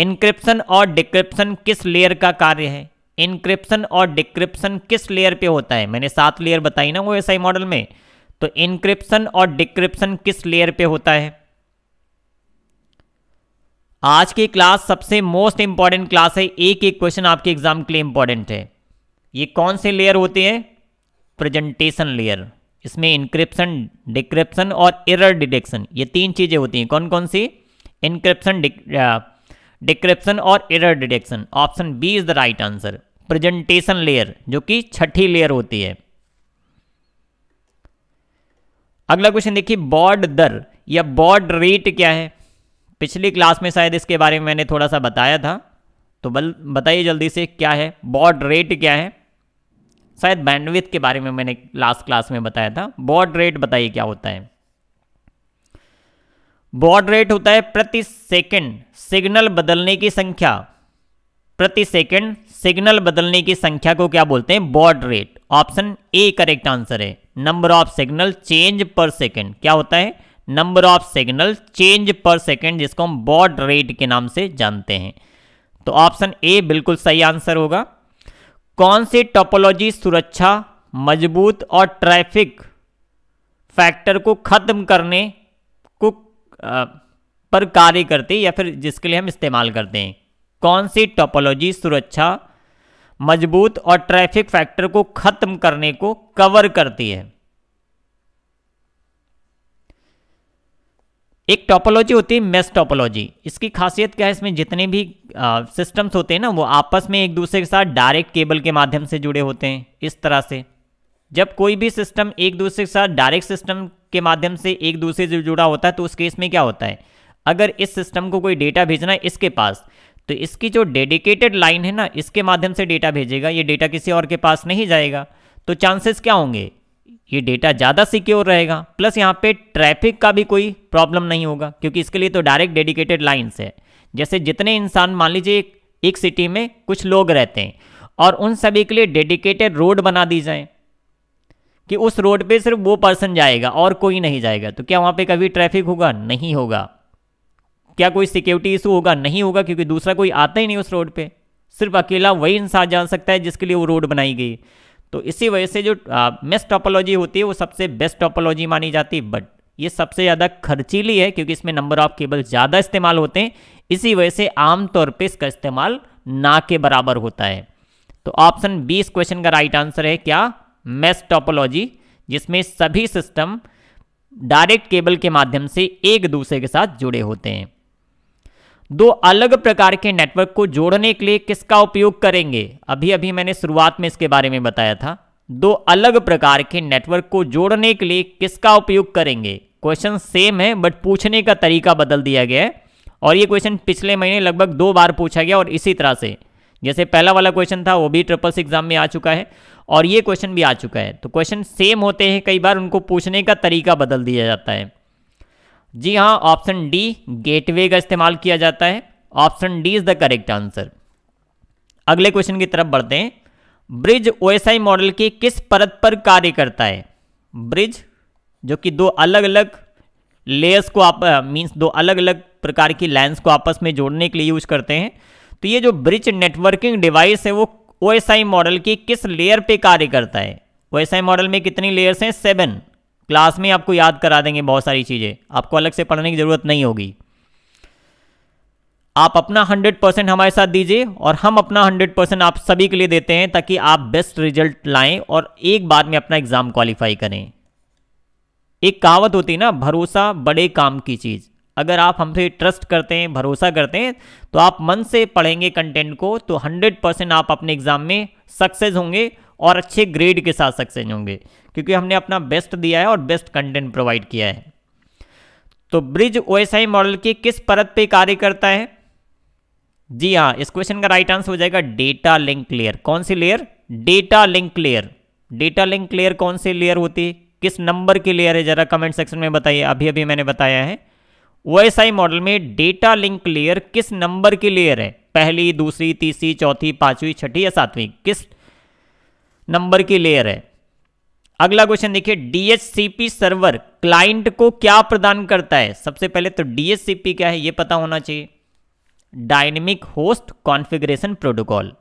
इनक्रिप्शन और डिक्रिप्शन किस लेयर का कार्य है इनक्रिप्शन और डिक्रिप्शन किस लेयर पे होता है मैंने सात लेयर बताई ना वो एस मॉडल में तो इनक्रिप्शन और डिक्रिप्शन किस लेयर पे होता है आज की क्लास सबसे मोस्ट इंपॉर्टेंट क्लास है एक एक क्वेश्चन आपके एग्जाम के लिए इंपॉर्टेंट है ये कौन से लेयर होते हैं प्रेजेंटेशन लेयर इसमें इंक्रिप्शन डिक्रिप्शन और एरर डिटेक्शन ये तीन चीज़ें होती हैं कौन कौन सी इंक्रिप्शन डिक्रिप्शन और error detection option B is the right answer presentation layer जो कि छठी लेयर होती है अगला क्वेश्चन देखिए बॉर्ड दर या बॉर्ड रेट क्या है पिछली क्लास में शायद इसके बारे में मैंने थोड़ा सा बताया था तो बल बताइए जल्दी से क्या है बॉड रेट क्या है शायद बैंडविथ के बारे में मैंने लास्ट क्लास में बताया था बॉड रेट बताइए क्या होता है बॉड रेट होता है प्रति सेकंड सिग्नल बदलने की संख्या प्रति सेकंड सिग्नल बदलने की संख्या को क्या बोलते हैं baud rate option A correct answer है number of signal change per second क्या होता है number of signal change per second जिसको हम बॉड रेट के नाम से जानते हैं तो ऑप्शन ए बिल्कुल सही आंसर होगा कौन सी टोपोलॉजी सुरक्षा मजबूत और ट्रैफिक फैक्टर को ख़त्म करने को आ, पर कार्य करती है या फिर जिसके लिए हम इस्तेमाल करते हैं कौन सी टोपोलॉजी सुरक्षा मजबूत और ट्रैफिक फैक्टर को ख़त्म करने को कवर करती है एक टॉपोलॉजी होती है मेस टॉपोलॉजी इसकी खासियत क्या है इसमें जितने भी सिस्टम्स होते हैं ना वो आपस में एक दूसरे के साथ डायरेक्ट केबल के माध्यम से जुड़े होते हैं इस तरह से जब कोई भी सिस्टम एक दूसरे के साथ डायरेक्ट सिस्टम के माध्यम से एक दूसरे से जुड़ा होता है तो उस केस में क्या होता है अगर इस सिस्टम को कोई डेटा भेजना है इसके पास तो इसकी जो डेडिकेटेड लाइन है ना इसके माध्यम से डेटा भेजेगा ये डेटा किसी और के पास नहीं जाएगा तो चांसेस क्या होंगे ये डेटा ज़्यादा सिक्योर रहेगा प्लस यहाँ पे ट्रैफिक का भी कोई प्रॉब्लम नहीं होगा क्योंकि इसके लिए तो डायरेक्ट डेडिकेटेड लाइन्स है जैसे जितने इंसान मान लीजिए एक सिटी में कुछ लोग रहते हैं और उन सभी के लिए डेडिकेटेड रोड बना दी जाए कि उस रोड पे सिर्फ वो पर्सन जाएगा और कोई नहीं जाएगा तो क्या वहाँ पे कभी ट्रैफिक होगा नहीं होगा क्या कोई सिक्योरिटी इशू होगा नहीं होगा क्योंकि दूसरा कोई आता ही नहीं उस रोड पे सिर्फ अकेला वही इंसान जा सकता है जिसके लिए वो रोड बनाई गई तो इसी वजह से जो मेस टॉपोलॉजी होती है वो सबसे बेस्ट टॉपोलॉजी मानी जाती है बट ये सबसे ज़्यादा खर्चीली है क्योंकि इसमें नंबर ऑफ केबल ज़्यादा इस्तेमाल होते हैं इसी वजह से आमतौर पर इसका इस्तेमाल ना के बराबर होता है तो ऑप्शन बी इस क्वेश्चन का राइट आंसर है क्या मेस टॉपोलॉजी जिसमें सभी सिस्टम डायरेक्ट केबल के माध्यम से एक दूसरे के साथ जुड़े होते हैं दो अलग प्रकार के नेटवर्क को जोड़ने के लिए किसका उपयोग करेंगे अभी अभी मैंने शुरुआत में इसके बारे में बताया था दो अलग प्रकार के नेटवर्क को जोड़ने के लिए किसका उपयोग करेंगे क्वेश्चन सेम है बट पूछने का तरीका बदल दिया गया है और ये क्वेश्चन पिछले महीने लगभग दो बार पूछा गया और इसी तरह से जैसे पहला वाला क्वेश्चन था वो भी ट्रिपल एग्जाम में आ चुका है और ये क्वेश्चन भी आ चुका है तो क्वेश्चन सेम होते हैं कई बार उनको पूछने का तरीका बदल दिया जाता है जी हाँ ऑप्शन डी गेटवे का इस्तेमाल किया जाता है option D is the correct answer अगले क्वेश्चन की तरफ बढ़ते हैं ब्रिज ओएसआई मॉडल की किस परत पर कार्य करता है ब्रिज जो कि दो अलग अलग लेयर्स को आप मींस दो अलग अलग प्रकार की लाइन्स को आपस में जोड़ने के लिए यूज करते हैं तो ये जो ब्रिज नेटवर्किंग डिवाइस है वो ओ मॉडल की किस लेयर पे कार्य करता है ओ मॉडल में कितनी लेयर्स हैं सेवन क्लास में आपको याद करा देंगे बहुत सारी चीज़ें आपको अलग से पढ़ने की ज़रूरत नहीं होगी आप अपना 100 परसेंट हमारे साथ दीजिए और हम अपना 100 परसेंट आप सभी के लिए देते हैं ताकि आप बेस्ट रिजल्ट लाएं और एक बार में अपना एग्ज़ाम क्वालिफाई करें एक कहावत होती है ना भरोसा बड़े काम की चीज़ अगर आप हमसे ट्रस्ट करते हैं भरोसा करते हैं तो आप मन से पढ़ेंगे कंटेंट को तो 100 परसेंट आप अपने एग्ज़ाम में सक्सेस होंगे और अच्छे ग्रेड के साथ सक्सेस होंगे क्योंकि हमने अपना बेस्ट दिया है और बेस्ट कंटेंट प्रोवाइड किया है तो ब्रिज ओएसआई मॉडल की किस परत पे कार्य करता है जी हाँ इस क्वेश्चन का राइट आंसर हो जाएगा डेटा लिंक लेयर कौन सी layer data link layer data link layer कौन सी लेयर होती है किस नंबर की लेयर है जरा कमेंट सेक्शन में बताइए अभी अभी मैंने बताया है ओएसआई मॉडल में डेटा लिंक लेयर किस नंबर की लेयर है पहली दूसरी तीसरी चौथी पांचवी छठी या सातवीं किस नंबर की लेयर है अगला क्वेश्चन देखिए डीएससीपी सर्वर क्लाइंट को क्या प्रदान करता है सबसे पहले तो डीएससीपी क्या है यह पता होना चाहिए dynamic host configuration protocol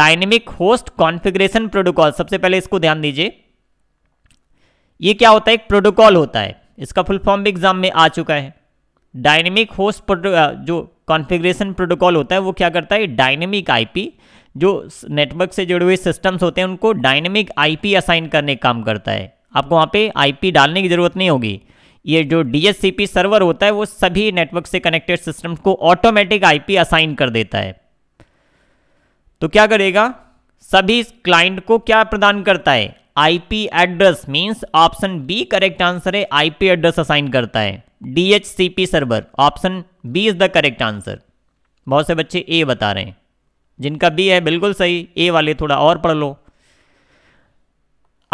dynamic host configuration protocol सबसे पहले इसको ध्यान दीजिए यह क्या होता है एक प्रोटोकॉल होता है इसका फुल फॉर्म भी एग्जाम में आ चुका है डायनेमिक होस्ट प्रोटो जो कॉन्फ़िगरेशन प्रोटोकॉल होता है वो क्या करता है डायनेमिक आईपी जो नेटवर्क से जुड़े हुए सिस्टम्स होते हैं उनको डायनेमिक आईपी असाइन करने का काम करता है आपको वहाँ पे आईपी डालने की ज़रूरत नहीं होगी ये जो डीएससीपी सर्वर होता है वो सभी नेटवर्क से कनेक्टेड सिस्टम को ऑटोमेटिक आईपी असाइन कर देता है तो क्या करेगा सभी क्लाइंट को क्या प्रदान करता है IP address means option B correct answer है आईपी एड्रेस असाइन करता है D P server option B is the correct answer बहुत से बच्चे ए बता रहे हैं जिनका बी है बिल्कुल सही ए वाले थोड़ा और पढ़ लो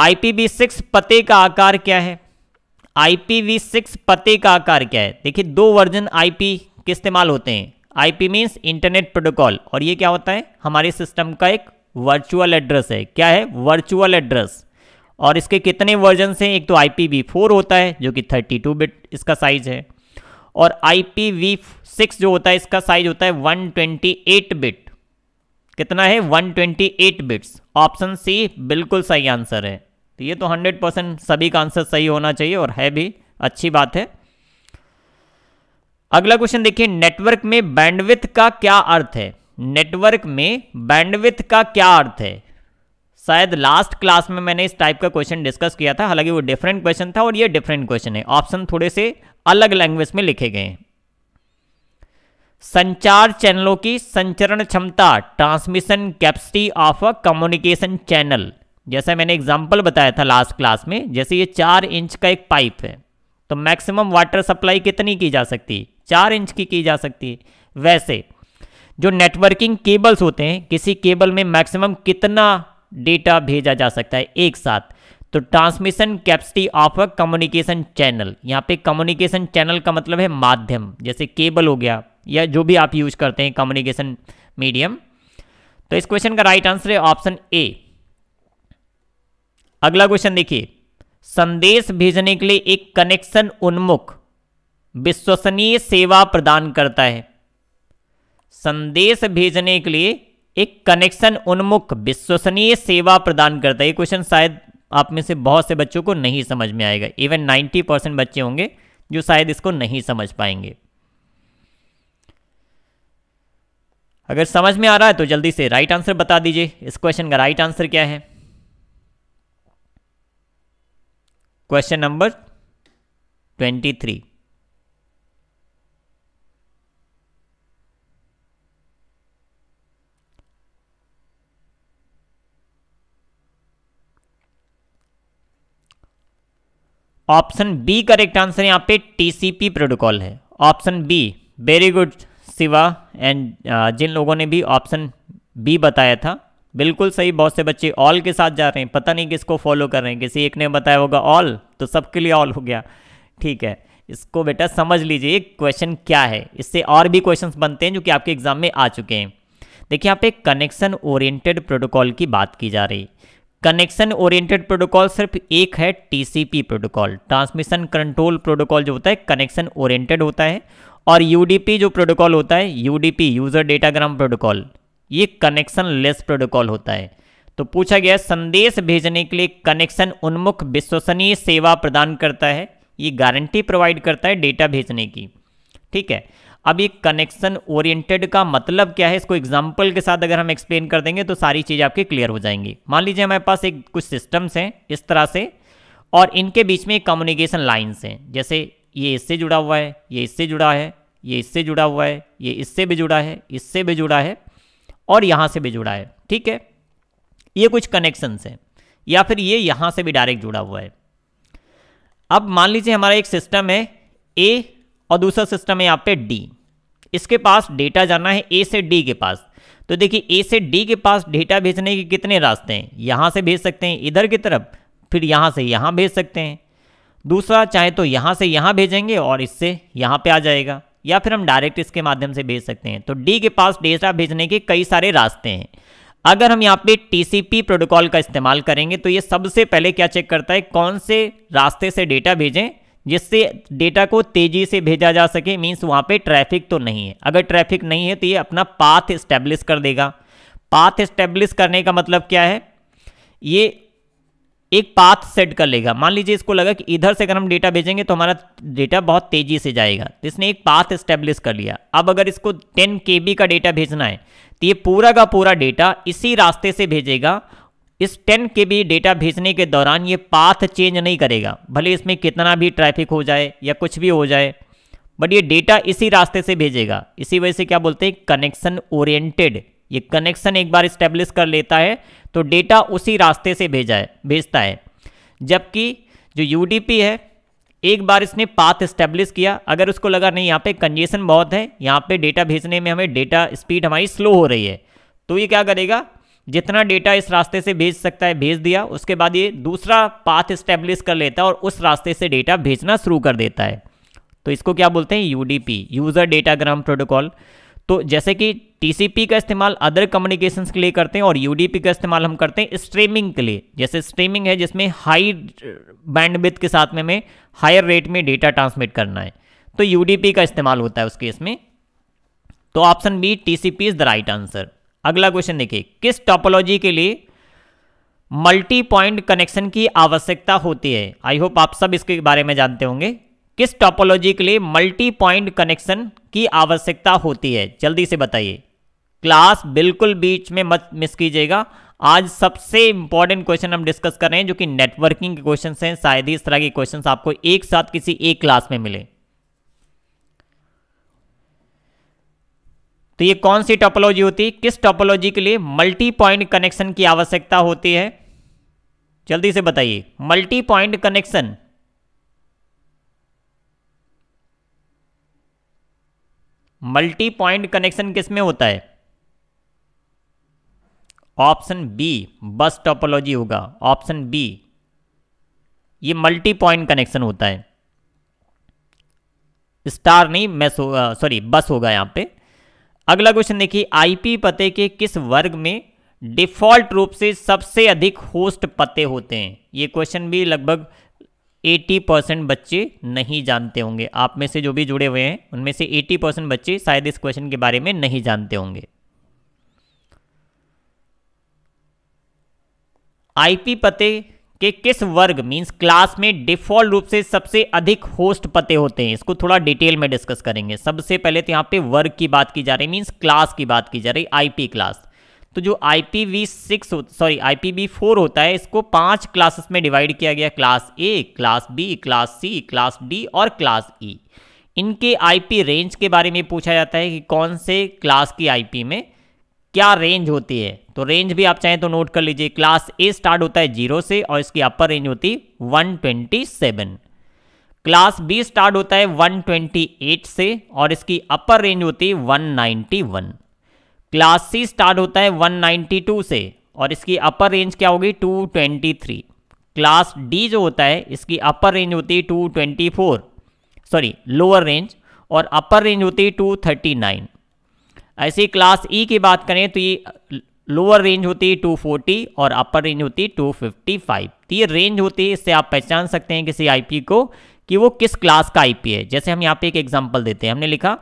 आई सिक्स पते का आकार क्या है आई सिक्स पते का आकार क्या है देखिए दो वर्जन आईपी पी के इस्तेमाल होते हैं IP P means internet protocol और ये क्या होता है हमारे सिस्टम का एक वर्चुअल एड्रेस है क्या है वर्चुअल एड्रेस और इसके कितने वर्जन हैं एक तो आई होता है जो कि 32 बिट इसका साइज है और आई जो होता है इसका साइज होता है 128 बिट कितना है 128 बिट्स ऑप्शन सी बिल्कुल सही आंसर है तो ये तो 100 परसेंट सभी का आंसर सही होना चाहिए और है भी अच्छी बात है अगला क्वेश्चन देखिए नेटवर्क में बैंडविथ का क्या अर्थ है नेटवर्क में बैंडविथ का क्या अर्थ है शायद लास्ट क्लास में मैंने इस टाइप का क्वेश्चन डिस्कस किया था हालांकि वो डिफरेंट क्वेश्चन था और ये डिफरेंट क्वेश्चन है ऑप्शन थोड़े से अलग लैंग्वेज में लिखे गए हैं संचार चैनलों की संचरण क्षमता transmission capacity of a communication channel जैसा मैंने एग्जाम्पल बताया था लास्ट क्लास में जैसे ये चार इंच का एक पाइप है तो मैक्सिमम वाटर सप्लाई कितनी की जा सकती है चार इंच की की जा सकती है वैसे जो नेटवर्किंग केबल्स होते हैं किसी केबल में मैक्सिमम कितना डेटा भेजा जा सकता है एक साथ तो transmission capacity of a communication channel यहाँ पे कम्युनिकेशन चैनल का मतलब है माध्यम जैसे केबल हो गया या जो भी आप यूज करते हैं कम्युनिकेशन मीडियम तो इस क्वेश्चन का राइट आंसर है ऑप्शन ए अगला क्वेश्चन देखिए संदेश भेजने के लिए एक कनेक्शन उन्मुख विश्वसनीय सेवा प्रदान करता है संदेश भेजने के लिए एक कनेक्शन उन्मुख विश्वसनीय सेवा प्रदान करता है ये क्वेश्चन शायद आप में से बहुत से बच्चों को नहीं समझ में आएगा इवन 90 परसेंट बच्चे होंगे जो शायद इसको नहीं समझ पाएंगे अगर समझ में आ रहा है तो जल्दी से राइट आंसर बता दीजिए इस क्वेश्चन का राइट आंसर क्या है question number twenty three option B correct answer यहाँ पे टीसीपी प्रोटोकॉल है option B very good Shiva and जिन लोगों ने भी ऑप्शन बी बताया था बिल्कुल सही बहुत से बच्चे ऑल के साथ जा रहे हैं पता नहीं किसको फॉलो कर रहे हैं किसी एक ने बताया होगा ऑल तो सबके लिए ऑल हो गया ठीक है इसको बेटा समझ लीजिए क्वेश्चन क्या है इससे और भी क्वेश्चन बनते हैं जो कि आपके एग्जाम में आ चुके हैं देखिए यहाँ पे कनेक्शन ओरिएंटेड प्रोटोकॉल की बात की जा रही है कनेक्शन ओरिएंटेड प्रोटोकॉल सिर्फ एक है TCP protocol transmission control protocol जो होता है कनेक्शन ओरिएंटेड होता है और यूडीपी जो प्रोटोकॉल होता है यूडीपी यूजर डेटाग्राम प्रोटोकॉल ये कनेक्शन लेस प्रोटोकॉल होता है तो पूछा गया संदेश भेजने के लिए कनेक्शन उन्मुख विश्वसनीय सेवा प्रदान करता है ये गारंटी प्रोवाइड करता है डेटा भेजने की ठीक है अब ये कनेक्शन ओरिएंटेड का मतलब क्या है इसको एग्जाम्पल के साथ अगर हम एक्सप्लेन कर देंगे तो सारी चीज़ आपके क्लियर हो जाएंगी मान लीजिए हमारे पास एक कुछ सिस्टम्स हैं इस तरह से और इनके बीच में कम्युनिकेशन लाइन्स हैं जैसे ये इससे जुड़ा हुआ है ये इससे जुड़ा है ये इससे जुड़ा हुआ है ये इससे भी जुड़ा है इससे भी जुड़ा है और यहाँ से भी जुड़ा है ठीक है ये कुछ कनेक्शंस हैं या फिर ये यहाँ से भी डायरेक्ट जुड़ा हुआ है अब मान लीजिए हमारा एक सिस्टम है ए और दूसरा सिस्टम है यहाँ पे डी इसके पास डेटा जाना है ए से डी के पास तो देखिए ए से डी के पास डेटा भेजने के कितने रास्ते हैं यहाँ से भेज सकते हैं इधर की तरफ फिर यहाँ से यहाँ भेज सकते हैं दूसरा चाहे तो यहाँ से यहाँ भेजेंगे और इससे यहाँ पे आ जाएगा या फिर हम डायरेक्ट इसके माध्यम से भेज सकते हैं तो डी के पास डेटा भेजने के कई सारे रास्ते हैं अगर हम यहाँ पे टी प्रोटोकॉल का इस्तेमाल करेंगे तो ये सबसे पहले क्या चेक करता है कौन से रास्ते से डेटा भेजें जिससे डेटा को तेजी से भेजा जा सके मीन्स वहाँ पे ट्रैफिक तो नहीं है अगर ट्रैफिक नहीं है तो ये अपना पाथ इस्टेब्लिश कर देगा पाथ इस्टेब्लिश करने का मतलब क्या है ये एक पाथ सेट कर लेगा मान लीजिए इसको लगा कि इधर से अगर हम डेटा भेजेंगे तो हमारा डेटा बहुत तेज़ी से जाएगा तो इसने एक पाथ इस्टेब्लिश कर लिया अब अगर इसको टेन के का डेटा भेजना है तो ये पूरा का पूरा डेटा इसी रास्ते से भेजेगा इस 10 के बी डेटा भेजने के दौरान ये पाथ चेंज नहीं करेगा भले इसमें कितना भी ट्रैफिक हो जाए या कुछ भी हो जाए बट ये डेटा इसी रास्ते से भेजेगा इसी वजह से क्या बोलते हैं कनेक्शन ओरिएंटेड ये कनेक्शन एक बार इस्टेब्लिश कर लेता है तो डेटा उसी रास्ते से भेजा है भेजता है जबकि जो यू है एक बार इसने पाथ इस्टेब्लिश किया अगर उसको लगा नहीं यहाँ पे कंजेशन बहुत है यहाँ पे डेटा भेजने में हमें डेटा स्पीड हमारी स्लो हो रही है तो ये क्या करेगा जितना डेटा इस रास्ते से भेज सकता है भेज दिया उसके बाद ये दूसरा पाथ इस्टेब्लिश कर लेता है और उस रास्ते से डेटा भेजना शुरू कर देता है तो इसको क्या बोलते हैं यूडीपी यूज़र डेटाग्राम प्रोटोकॉल तो जैसे कि टीसीपी का इस्तेमाल अदर कम्युनिकेशंस के लिए करते हैं और यूडीपी का इस्तेमाल हम करते हैं स्ट्रीमिंग के लिए जैसे स्ट्रीमिंग है जिसमें हाई बैंडविथ के साथ में हमें हायर रेट में डेटा ट्रांसमिट करना है तो यूडीपी का इस्तेमाल होता है उस केस में तो option B TCP is the right answer अगला क्वेश्चन देखिए किस टॉपोलॉजी के लिए मल्टी पॉइंट कनेक्शन की आवश्यकता होती है आई होप आप सब इसके बारे में जानते होंगे किस टॉपोलॉजी के लिए मल्टी पॉइंट कनेक्शन की आवश्यकता होती है जल्दी से बताइए क्लास बिल्कुल बीच में मत मिस कीजिएगा आज सबसे इंपॉर्टेंट क्वेश्चन हम डिस्कस कर रहे हैं जो कि नेटवर्किंग के क्वेश्चन हैं शायद ही इस तरह के क्वेश्चन आपको एक साथ किसी एक क्लास में मिले तो ये कौन सी टोपोलॉजी होती है किस टोपोलॉजी के लिए मल्टी पॉइंट कनेक्शन की आवश्यकता होती है जल्दी से बताइए multipoint connection multipoint connection किस में होता है ऑप्शन बी बस टोपोलॉजी होगा ऑप्शन बी ये मल्टी पॉइंट कनेक्शन होता है स्टार नहीं मैं सॉरी बस होगा यहां पे अगला क्वेश्चन देखिए आईपी पते के किस वर्ग में डिफॉल्ट रूप से सबसे अधिक होस्ट पते होते हैं ये क्वेश्चन भी लगभग 80 परसेंट बच्चे नहीं जानते होंगे आप में से जो भी जुड़े हुए हैं उनमें से 80 परसेंट बच्चे शायद इस क्वेश्चन के बारे में नहीं जानते होंगे आईपी पते कि किस वर्ग मींस क्लास में डिफॉल्ट रूप से सबसे अधिक होस्ट पते होते हैं इसको थोड़ा डिटेल में डिस्कस करेंगे सबसे पहले तो यहाँ पे वर्ग की बात की जा रही है मीन्स क्लास की बात की जा रही आईपी क्लास तो जो I P V six sorry I P V four होता है इसको पांच क्लासेस में डिवाइड किया गया class A class B class C class D और क्लास ई e. इनके पी रेंज के बारे में पूछा जाता है कि कौन से क्लास की पी में क्या रेंज होती है तो रेंज भी आप चाहें तो नोट कर लीजिए क्लास ए स्टार्ट होता है जीरो से और इसकी अपर रेंज होती है वन क्लास बी स्टार्ट होता है 128 से और इसकी अपर रेंज होती है 191 क्लास सी स्टार्ट होता है 192 से और इसकी अपर रेंज क्या होगी 223 क्लास डी जो होता है इसकी अपर रेंज होती है 224 सॉरी लोअर रेंज और अपर रेंज होती है 239 ऐसे क्लास ई e की बात करें तो ये लोअर रेंज होती है 240 और अपर रेंज होती है 255 तो ये रेंज होती है इससे आप पहचान सकते हैं किसी आईपी को कि वो किस क्लास का आईपी है जैसे हम यहाँ पे एक एग्जांपल देते हैं हमने लिखा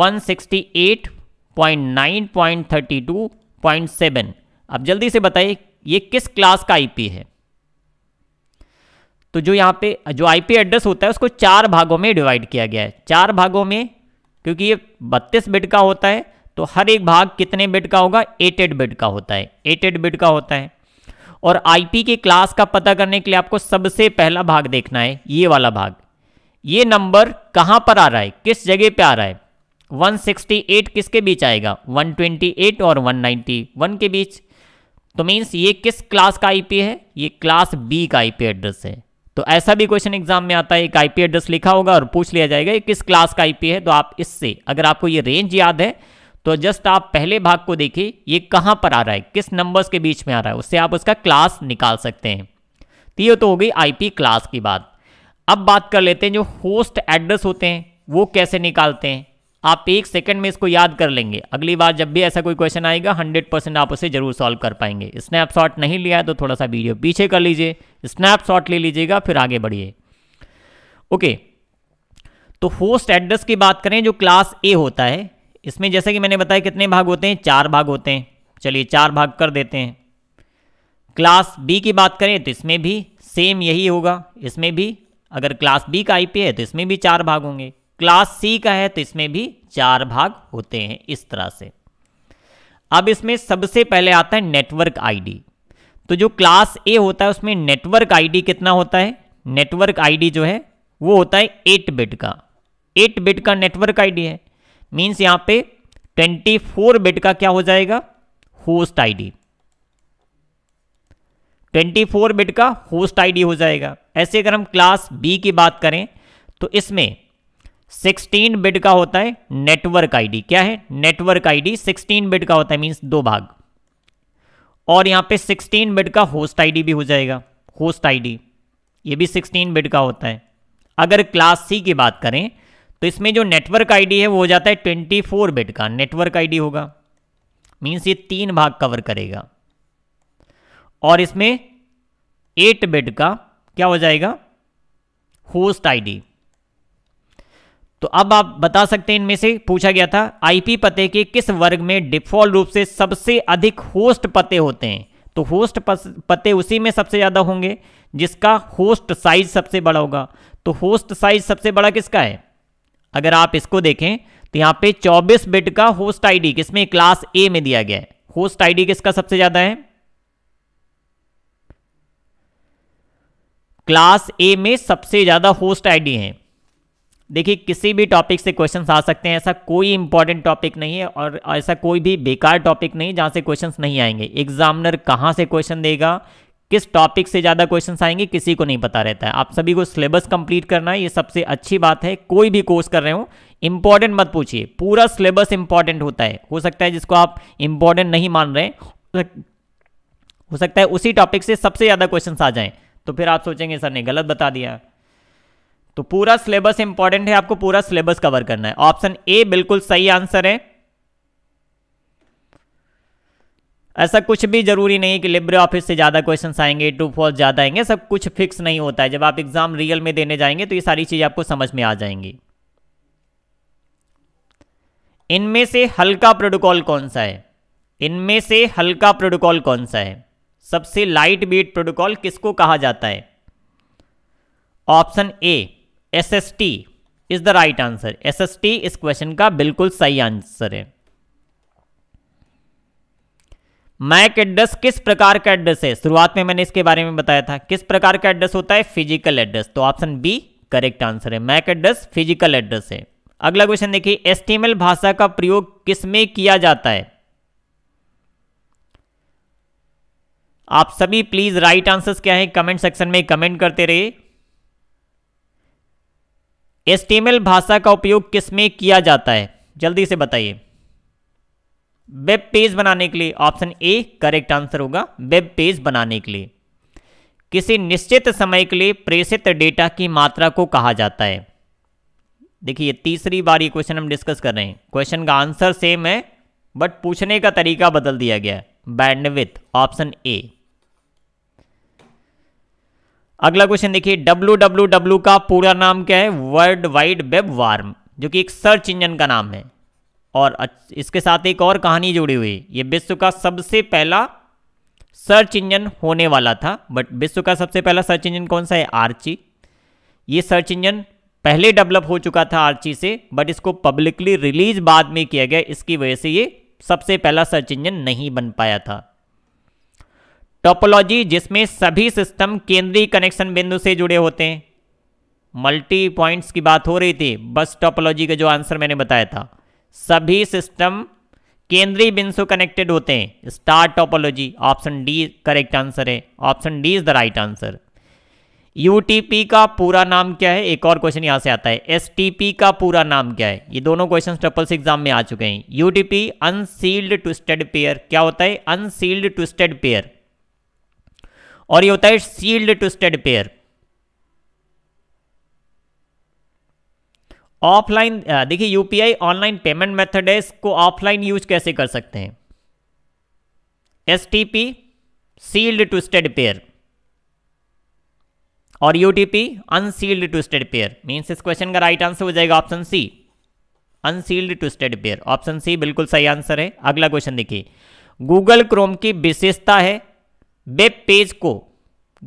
168.9.32.7 अब जल्दी से बताइए ये किस क्लास का आईपी है तो जो यहाँ पे जो आईपी एड्रेस होता है उसको चार भागों में डिवाइड किया गया है चार भागों में क्योंकि ये बत्तीस बिट का होता है तो हर एक भाग कितने बिट का होगा एटेड बिट का होता है एटेड बिट का होता है और आईपी के क्लास का पता करने के लिए आपको सबसे पहला भाग देखना है ये वाला भाग ये नंबर कहाँ पर आ रहा है किस जगह पे आ रहा है 168 किसके बीच आएगा 128 और 191 के बीच तो मीन्स ये किस क्लास का आईपी है ये क्लास बी का आईपी एड्रेस है तो ऐसा भी क्वेश्चन एग्जाम में आता है एक आईपी एड्रेस लिखा होगा और पूछ लिया जाएगा ये किस क्लास का आईपी है तो आप इससे अगर आपको ये रेंज याद है तो जस्ट आप पहले भाग को देखिए ये कहाँ पर आ रहा है किस नंबर्स के बीच में आ रहा है उससे आप उसका क्लास निकाल सकते हैं तो ये तो हो गई आईपी क्लास की बात अब बात कर लेते हैं जो होस्ट एड्रेस होते हैं वो कैसे निकालते हैं आप एक सेकंड में इसको याद कर लेंगे अगली बार जब भी ऐसा कोई क्वेश्चन आएगा 100 परसेंट आप उसे जरूर सॉल्व कर पाएंगे स्नैपशॉट नहीं लिया है तो थोड़ा सा वीडियो पीछे कर लीजिए स्नैपशॉट ले लीजिएगा फिर आगे बढ़िए ओके तो होस्ट एड्रेस की बात करें जो क्लास ए होता है इसमें जैसे कि मैंने बताया कितने भाग होते हैं चार भाग होते हैं चलिए चार भाग कर देते हैं क्लास बी की बात करें तो इसमें भी सेम यही होगा इसमें भी अगर क्लास बी का आईपी है तो इसमें भी चार भाग होंगे क्लास सी का है तो इसमें भी चार भाग होते हैं इस तरह से अब इसमें सबसे पहले आता है नेटवर्क आईडी तो जो क्लास ए होता है उसमें नेटवर्क आईडी कितना होता है नेटवर्क आईडी जो है वो होता है एट बिट का एट बिट का नेटवर्क आईडी है मीन्स यहां पे 24 बिट का क्या हो जाएगा होस्ट आईडी 24 बिट का होस्ट आईडी हो जाएगा ऐसे अगर हम क्लास बी की बात करें तो इसमें 16 बिट का होता है नेटवर्क आईडी क्या है नेटवर्क आईडी 16 बिट का होता है मींस दो भाग और यहां पे 16 बिट का होस्ट आईडी भी हो जाएगा होस्ट आईडी ये भी 16 बिट का होता है अगर क्लास सी की बात करें तो इसमें जो नेटवर्क आईडी है वो हो जाता है ट्वेंटी फोर बिट का नेटवर्क आईडी होगा मीन्स ये तीन भाग कवर करेगा और इसमें एट बिट का क्या हो जाएगा होस्ट आईडी तो अब आप बता सकते हैं इनमें से पूछा गया था आईपी पते के किस वर्ग में डिफॉल्ट रूप से सबसे अधिक होस्ट पते होते हैं तो होस्ट पते उसी में सबसे ज़्यादा होंगे जिसका होस्ट साइज सबसे बड़ा होगा तो होस्ट साइज सबसे बड़ा किसका है अगर आप इसको देखें तो यहाँ पे 24 बिट का होस्ट आईडी किसमें क्लास ए में दिया गया है होस्ट आईडी किसका सबसे ज्यादा है क्लास ए में सबसे ज्यादा होस्ट आईडी है देखिए किसी भी टॉपिक से क्वेश्चन आ सकते हैं ऐसा कोई इंपॉर्टेंट टॉपिक नहीं है और ऐसा कोई भी बेकार टॉपिक नहीं जहां से क्वेश्चन नहीं आएंगे एग्जामिनर कहां से क्वेश्चन देगा किस टॉपिक से ज़्यादा क्वेश्चन आएंगे किसी को नहीं पता रहता है आप सभी को सिलेबस कंप्लीट करना है ये सबसे अच्छी बात है कोई भी कोर्स कर रहे हो इंपॉर्टेंट मत पूछिए पूरा सिलेबस इंपॉर्टेंट होता है हो सकता है जिसको आप इंपॉर्टेंट नहीं मान रहे हो सकता है उसी टॉपिक से सबसे ज़्यादा क्वेश्चन आ जाए तो फिर आप सोचेंगे सर ने गलत बता दिया तो पूरा सिलेबस इंपॉर्टेंट है आपको पूरा सिलेबस कवर करना है ऑप्शन ए बिल्कुल सही आंसर है ऐसा कुछ भी जरूरी नहीं कि लिब्रे ऑफिस से ज़्यादा क्वेश्चन आएंगे टू फोर्स ज़्यादा आएंगे सब कुछ फिक्स नहीं होता है जब आप एग्ज़ाम रियल में देने जाएंगे तो ये सारी चीज़ें आपको समझ में आ जाएंगी इनमें से हल्का प्रोटोकॉल कौन सा है इनमें से हल्का प्रोटोकॉल कौन सा है सबसे लाइट वेट प्रोटोकॉल किसको कहा जाता है option A S S T is the right answer S S T इस क्वेश्चन का बिल्कुल सही आंसर है मैक एड्रेस किस प्रकार का एड्रेस है शुरुआत में मैंने इसके बारे में बताया था किस प्रकार का एड्रेस होता है फिजिकल एड्रेस तो ऑप्शन बी करेक्ट आंसर है मैक एड्रेस फिजिकल एड्रेस है अगला क्वेश्चन देखिए एस्टीमल भाषा का प्रयोग किसमें किया जाता है आप सभी प्लीज राइट आंसर्स क्या है कमेंट सेक्शन में कमेंट करते रहिए एस्टीमल भाषा का उपयोग किसमें किया जाता है जल्दी से बताइए वेब पेज बनाने के लिए ऑप्शन ए करेक्ट आंसर होगा वेब पेज बनाने के लिए किसी निश्चित समय के लिए प्रेषित डेटा की मात्रा को कहा जाता है देखिए तीसरी बार ये क्वेश्चन हम डिस्कस कर रहे हैं क्वेश्चन का आंसर सेम है बट पूछने का तरीका बदल दिया गया है बैंडविथ ऑप्शन ए अगला क्वेश्चन देखिए डब्ल्यू का पूरा नाम क्या है वर्ल्ड वाइड वेब वार्म जो कि एक सर्च इंजन का नाम है और इसके साथ एक और कहानी जुड़ी हुई ये विश्व का सबसे पहला सर्च इंजन होने वाला था बट विश्व का सबसे पहला सर्च इंजन कौन सा है आर्ची ये सर्च इंजन पहले डेवलप हो चुका था आर्ची से बट इसको पब्लिकली रिलीज बाद में किया गया इसकी वजह से ये सबसे पहला सर्च इंजन नहीं बन पाया था टोपोलॉजी जिसमें सभी सिस्टम केंद्रीय कनेक्शन बिंदु से जुड़े होते हैं मल्टी पॉइंट्स की बात हो रही थी बस टोपोलॉजी का जो आंसर मैंने बताया था सभी सिस्टम केंद्रीय बिंदु कनेक्टेड होते हैं star topology option D correct answer है option D is the right answer UTP का पूरा नाम क्या है एक और क्वेश्चन यहां से आता है एसटीपी का पूरा नाम क्या है ये दोनों क्वेश्चन ट्रिपल एग्जाम में आ चुके हैं यूटीपी अनसील्ड ट्विस्टेड पेयर क्या होता है अनसील्ड ट्विस्टेड पेयर और ये होता है सील्ड ट्विस्टेड पेयर ऑफलाइन देखिए यूपीआई ऑनलाइन पेमेंट मेथड है इसको ऑफलाइन यूज कैसे कर सकते हैं S T P shielded twisted pair और UTP T unshielded twisted pair means इस क्वेश्चन का राइट आंसर हो जाएगा option C unshielded twisted pair option C बिल्कुल सही आंसर है अगला क्वेश्चन देखिए गूगल क्रोम की विशेषता है वेब पेज को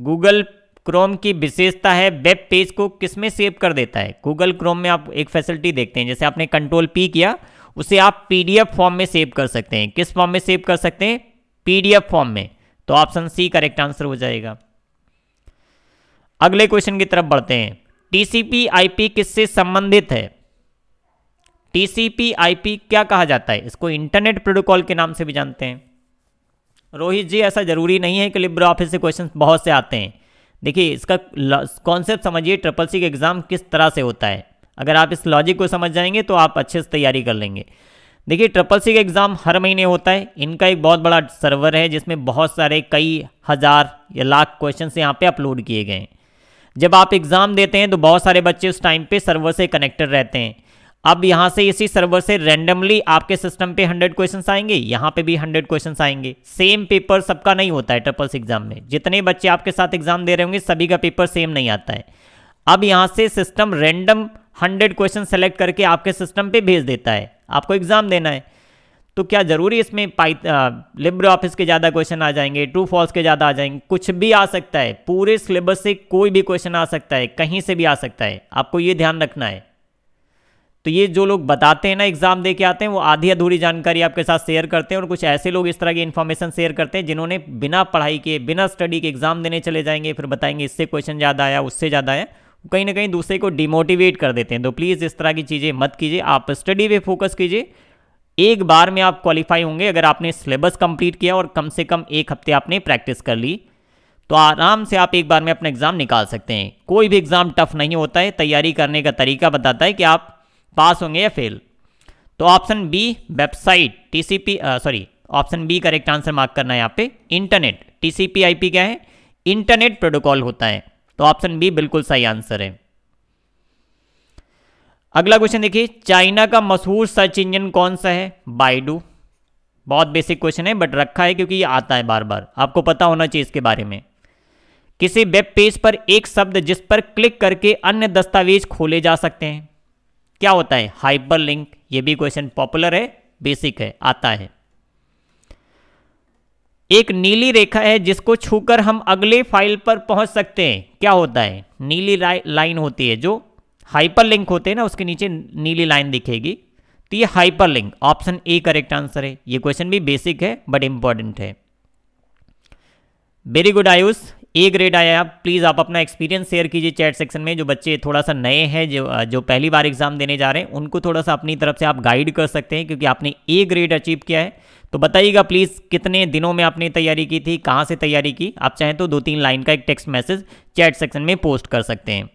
गूगल क्रोम की विशेषता है वेब पेज को किस में सेव कर देता है गूगल क्रोम में आप एक फैसिलिटी देखते हैं जैसे आपने कंट्रोल पी किया उसे आप पीडीएफ फॉर्म में सेव कर सकते हैं किस फॉर्म में सेव कर सकते हैं पीडीएफ फॉर्म में तो ऑप्शन सी करेक्ट आंसर हो जाएगा अगले क्वेश्चन की तरफ बढ़ते हैं टीसीपी आईपी किससे संबंधित है टीसीपी आईपी क्या कहा जाता है इसको इंटरनेट प्रोटोकॉल के नाम से भी जानते हैं रोहित जी ऐसा जरूरी नहीं है कि लिब्रो ऑफिस से क्वेश्चन बहुत से आते हैं देखिए इसका कॉन्सेप्ट समझिए ट्रिपल सी का एग्ज़ाम किस तरह से होता है अगर आप इस लॉजिक को समझ जाएंगे तो आप अच्छे से तैयारी कर लेंगे देखिए ट्रिपल सी का एग्ज़ाम हर महीने होता है इनका एक बहुत बड़ा सर्वर है जिसमें बहुत सारे कई हज़ार या लाख क्वेश्चन यहाँ पर अपलोड किए गए हैं जब आप एग्ज़ाम देते हैं तो बहुत सारे बच्चे उस टाइम पर सर्वर से कनेक्टेड रहते हैं अब यहां से इसी सर्वर से रैंडमली आपके सिस्टम पे 100 क्वेश्चंस आएंगे यहां पे भी 100 क्वेश्चंस आएंगे सेम पेपर सबका नहीं होता है ट्रिपल्स एग्जाम में जितने बच्चे आपके साथ एग्जाम दे रहे होंगे सभी का पेपर सेम नहीं आता है अब यहां से सिस्टम रैंडम 100 क्वेश्चन सेलेक्ट करके आपके सिस्टम पे भेज देता है आपको एग्जाम देना है तो क्या जरूरी इसमें लिब्रे ऑफिस के ज़्यादा क्वेश्चन आ जाएंगे ट्रू फॉल्स के ज़्यादा आ जाएंगे कुछ भी आ सकता है पूरे सिलेबस से कोई भी क्वेश्चन आ सकता है कहीं से भी आ सकता है आपको ये ध्यान रखना है तो ये जो लोग बताते हैं ना एग्ज़ाम दे के आते हैं वो आधी अधूरी जानकारी आपके साथ शेयर करते हैं और कुछ ऐसे लोग इस तरह की इन्फॉर्मेशन शेयर करते हैं जिन्होंने बिना पढ़ाई के बिना स्टडी के एग्ज़ाम देने चले जाएंगे फिर बताएंगे इससे क्वेश्चन ज़्यादा आया उससे ज़्यादा आया कहीं ना कहीं दूसरे को डिमोटिवेट कर देते हैं तो प्लीज़ इस तरह की चीज़ें मत कीजिए आप स्टडी पर फोकस कीजिए एक बार में आप क्वालिफाई होंगे अगर आपने सिलेबस कंप्लीट किया और कम से कम एक हफ्ते आपने प्रैक्टिस कर ली तो आराम से आप एक बार में अपना एग्ज़ाम निकाल सकते हैं कोई भी एग्ज़ाम टफ नहीं होता है तैयारी करने का तरीका बताता है कि आप पास होंगे या फेल तो option B website TCP sorry option B correct answer mark करना है यहाँ पे इंटरनेट टीसीपी आईपी क्या है इंटरनेट प्रोटोकॉल होता है तो ऑप्शन बी बिल्कुल सही आंसर है अगला क्वेश्चन देखिए चाइना का मशहूर सर्च इंजन कौन सा है बाइडू बहुत बेसिक क्वेश्चन है बट रखा है क्योंकि ये आता है बार बार आपको पता होना चाहिए इसके बारे में किसी वेब पेज पर एक शब्द जिस पर क्लिक करके अन्य दस्तावेज खोले जा सकते हैं क्या होता है हाइपर लिंक ये भी क्वेश्चन पॉपुलर है बेसिक है आता है एक नीली रेखा है जिसको छूकर हम अगले फाइल पर पहुंच सकते हैं क्या होता है नीली लाइन होती है जो हाइपर लिंक होते हैं ना उसके नीचे नीली लाइन दिखेगी तो ये hyperlink option A correct answer है ये क्वेश्चन भी बेसिक है बट इंपॉर्टेंट है very good Ayush A grade आया आप प्लीज़ आप अपना एक्सपीरियंस शेयर कीजिए चैट सेक्शन में जो बच्चे थोड़ा सा नए हैं जो जो पहली बार एग्जाम देने जा रहे हैं उनको थोड़ा सा अपनी तरफ से आप गाइड कर सकते हैं क्योंकि आपने ए ग्रेड अचीव किया है तो बताइएगा प्लीज़ कितने दिनों में आपने तैयारी की थी कहाँ से तैयारी की आप चाहें तो दो तीन लाइन का एक टेक्स्ट मैसेज चैट सेक्शन में पोस्ट कर सकते हैं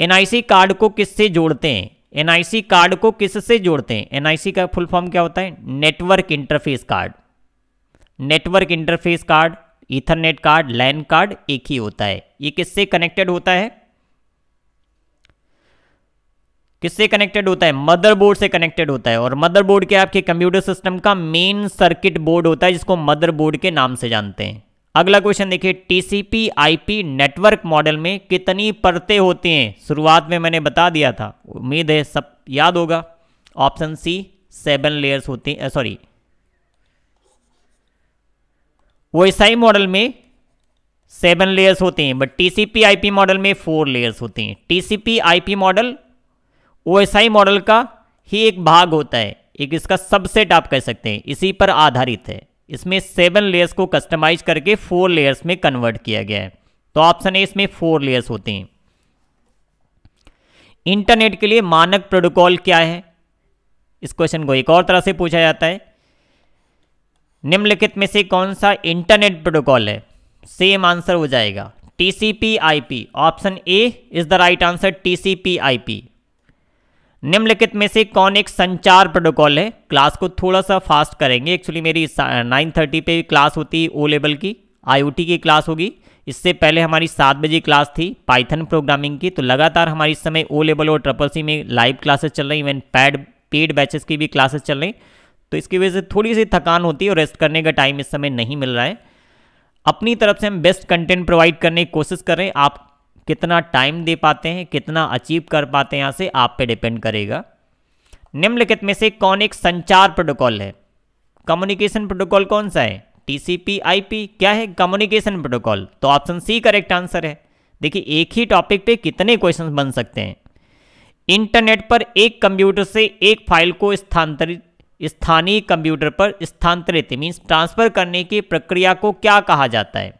एन कार्ड को किससे जोड़ते हैं एन कार्ड को किससे जोड़ते हैं एन का फुल फॉर्म क्या होता है network interface card network interface card ethernet card LAN card एक ही होता है ये किससे कनेक्टेड होता है किससे कनेक्टेड होता है मदरबोर्ड से कनेक्टेड होता है और मदरबोर्ड के आपके कंप्यूटर सिस्टम का मेन सर्किट बोर्ड होता है जिसको मदरबोर्ड के नाम से जानते हैं अगला क्वेश्चन देखिए टीसीपी आईपी नेटवर्क मॉडल में कितनी परतें होती हैं शुरुआत में मैंने बता दिया था उम्मीद है सब याद होगा ऑप्शन सी सेवन लेयर्स होती हैं सॉरी वो ईसाई मॉडल में सेवन लेयर्स होते हैं बट टीसीपी आईपी मॉडल में फोर लेयर्स होते हैं TCP IP model I model का ही एक भाग होता है एक इसका सबसेट आप कह सकते हैं इसी पर आधारित है इसमें सेवन लेयर्स को कस्टमाइज करके फोर लेयर्स में कन्वर्ट किया गया है तो ऑप्शन ए इसमें फोर लेयर्स होते हैं इंटरनेट के लिए मानक प्रोटोकॉल क्या है इस क्वेश्चन को एक और तरह से पूछा जाता है निम्नलिखित में से कौन सा इंटरनेट प्रोटोकॉल है सेम आंसर हो जाएगा I P option A is the right answer I P निम्नलिखित में से कौन एक संचार प्रोटोकॉल है क्लास को थोड़ा सा फास्ट करेंगे एक्चुअली मेरी नाइन थर्टी पे क्लास होती ओ लेवल की आईओटी की क्लास होगी इससे पहले हमारी सात बजे क्लास थी पाइथन प्रोग्रामिंग की तो लगातार हमारी इस समय ओ लेवल और ट्रपल सी में लाइव क्लासेस चल रही इवन पैड पेड बैचेस की भी क्लासेस चल रही तो इसकी वजह से थोड़ी सी थकान होती है और रेस्ट करने का टाइम इस समय नहीं मिल रहा है अपनी तरफ से हम बेस्ट कंटेंट प्रोवाइड करने की कोशिश करें आप कितना टाइम दे पाते हैं कितना अचीव कर पाते हैं यहाँ से आप पे डिपेंड करेगा निम्नलिखित में से कौन एक संचार प्रोटोकॉल है कम्युनिकेशन प्रोटोकॉल कौन सा है टीसीपी आईपी क्या है कम्युनिकेशन प्रोटोकॉल तो ऑप्शन सी करेक्ट आंसर है देखिए एक ही टॉपिक पे कितने क्वेश्चन बन सकते हैं इंटरनेट पर एक कंप्यूटर से एक फाइल को स्थानांतरित स्थानीय कंप्यूटर पर स्थानांतरित मीन्स ट्रांसफ़र करने की प्रक्रिया को क्या कहा जाता है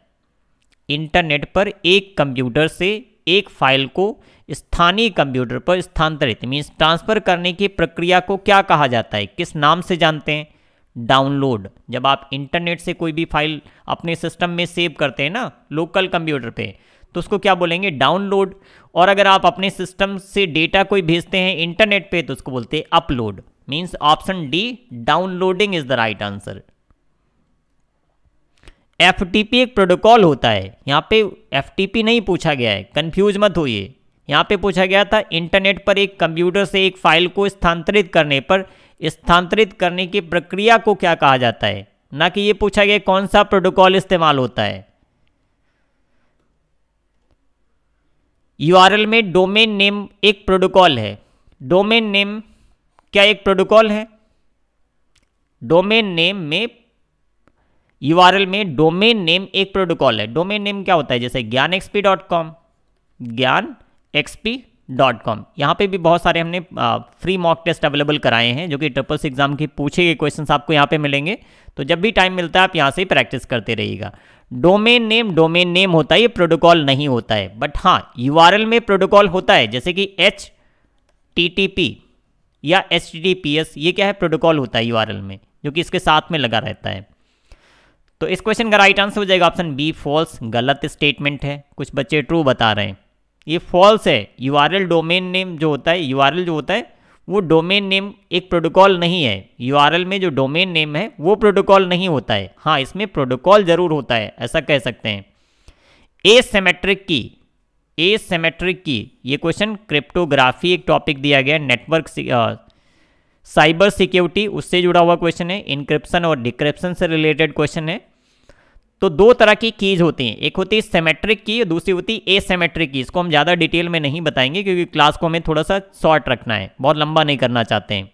इंटरनेट पर एक कंप्यूटर से एक फाइल को स्थानीय कंप्यूटर पर स्थानांतरित मीन्स ट्रांसफ़र करने की प्रक्रिया को क्या कहा जाता है किस नाम से जानते हैं डाउनलोड जब आप इंटरनेट से कोई भी फाइल अपने सिस्टम में सेव करते हैं ना लोकल कंप्यूटर पे तो उसको क्या बोलेंगे डाउनलोड और अगर आप अपने सिस्टम से डेटा कोई भेजते हैं इंटरनेट पे तो उसको बोलते हैं upload means option D downloading is the right answer F एक प्रोटोकॉल होता है यहाँ पे एफ नहीं पूछा गया है कंफ्यूज मत होइए यहाँ पे पूछा गया था इंटरनेट पर एक कंप्यूटर से एक फाइल को स्थानांतरित करने पर स्थानांतरित करने की प्रक्रिया को क्या कहा जाता है ना कि ये पूछा गया कौन सा प्रोटोकॉल इस्तेमाल होता है यूआरएल में डोमेन नेम एक प्रोटोकॉल है डोमेन नेम क्या एक प्रोटोकॉल है डोमेन नेम में यू में डोमेन नेम एक प्रोटोकॉल है डोमेन नेम क्या होता है जैसे Gyan XP dot com Gyan XP dot com यहाँ पर भी बहुत सारे हमने फ्री मॉक टेस्ट अवेलेबल कराए हैं जो कि ट्रिपल सी एग्जाम के पूछे गए क्वेश्चन आपको यहाँ पे मिलेंगे तो जब भी टाइम मिलता है आप यहाँ से प्रैक्टिस करते रहिएगा डोमेन नेम डोमेन नेम होता है ये प्रोटोकॉल नहीं होता है बट हाँ यू में प्रोटोकॉल होता है जैसे कि एच टी टी पी या एच ये क्या है प्रोटोकॉल होता है यू में जो कि इसके साथ में लगा रहता है तो इस क्वेश्चन का राइट आंसर हो जाएगा ऑप्शन बी फॉल्स गलत स्टेटमेंट है कुछ बच्चे ट्रू बता रहे हैं ये फॉल्स है यू डोमेन नेम जो होता है यू जो होता है वो डोमेन नेम एक प्रोटोकॉल नहीं है यू में जो डोमेन नेम है वो प्रोटोकॉल नहीं होता है हाँ इसमें प्रोटोकॉल ज़रूर होता है ऐसा कह सकते हैं ए सेमेट्रिक की ए सेमेट्रिक की ये क्वेश्चन क्रिप्टोग्राफी एक टॉपिक दिया गया नेटवर्क साइबर सिक्योरिटी उससे जुड़ा हुआ क्वेश्चन है इनक्रिप्शन और डिक्रिप्शन से रिलेटेड क्वेश्चन है तो दो तरह की कीज होती हैं एक होती है सेमेट्रिक की और दूसरी होती है एसेमेट्रिक की इसको हम ज़्यादा डिटेल में नहीं बताएंगे क्योंकि क्लास को हमें थोड़ा सा शॉर्ट रखना है बहुत लंबा नहीं करना चाहते हैं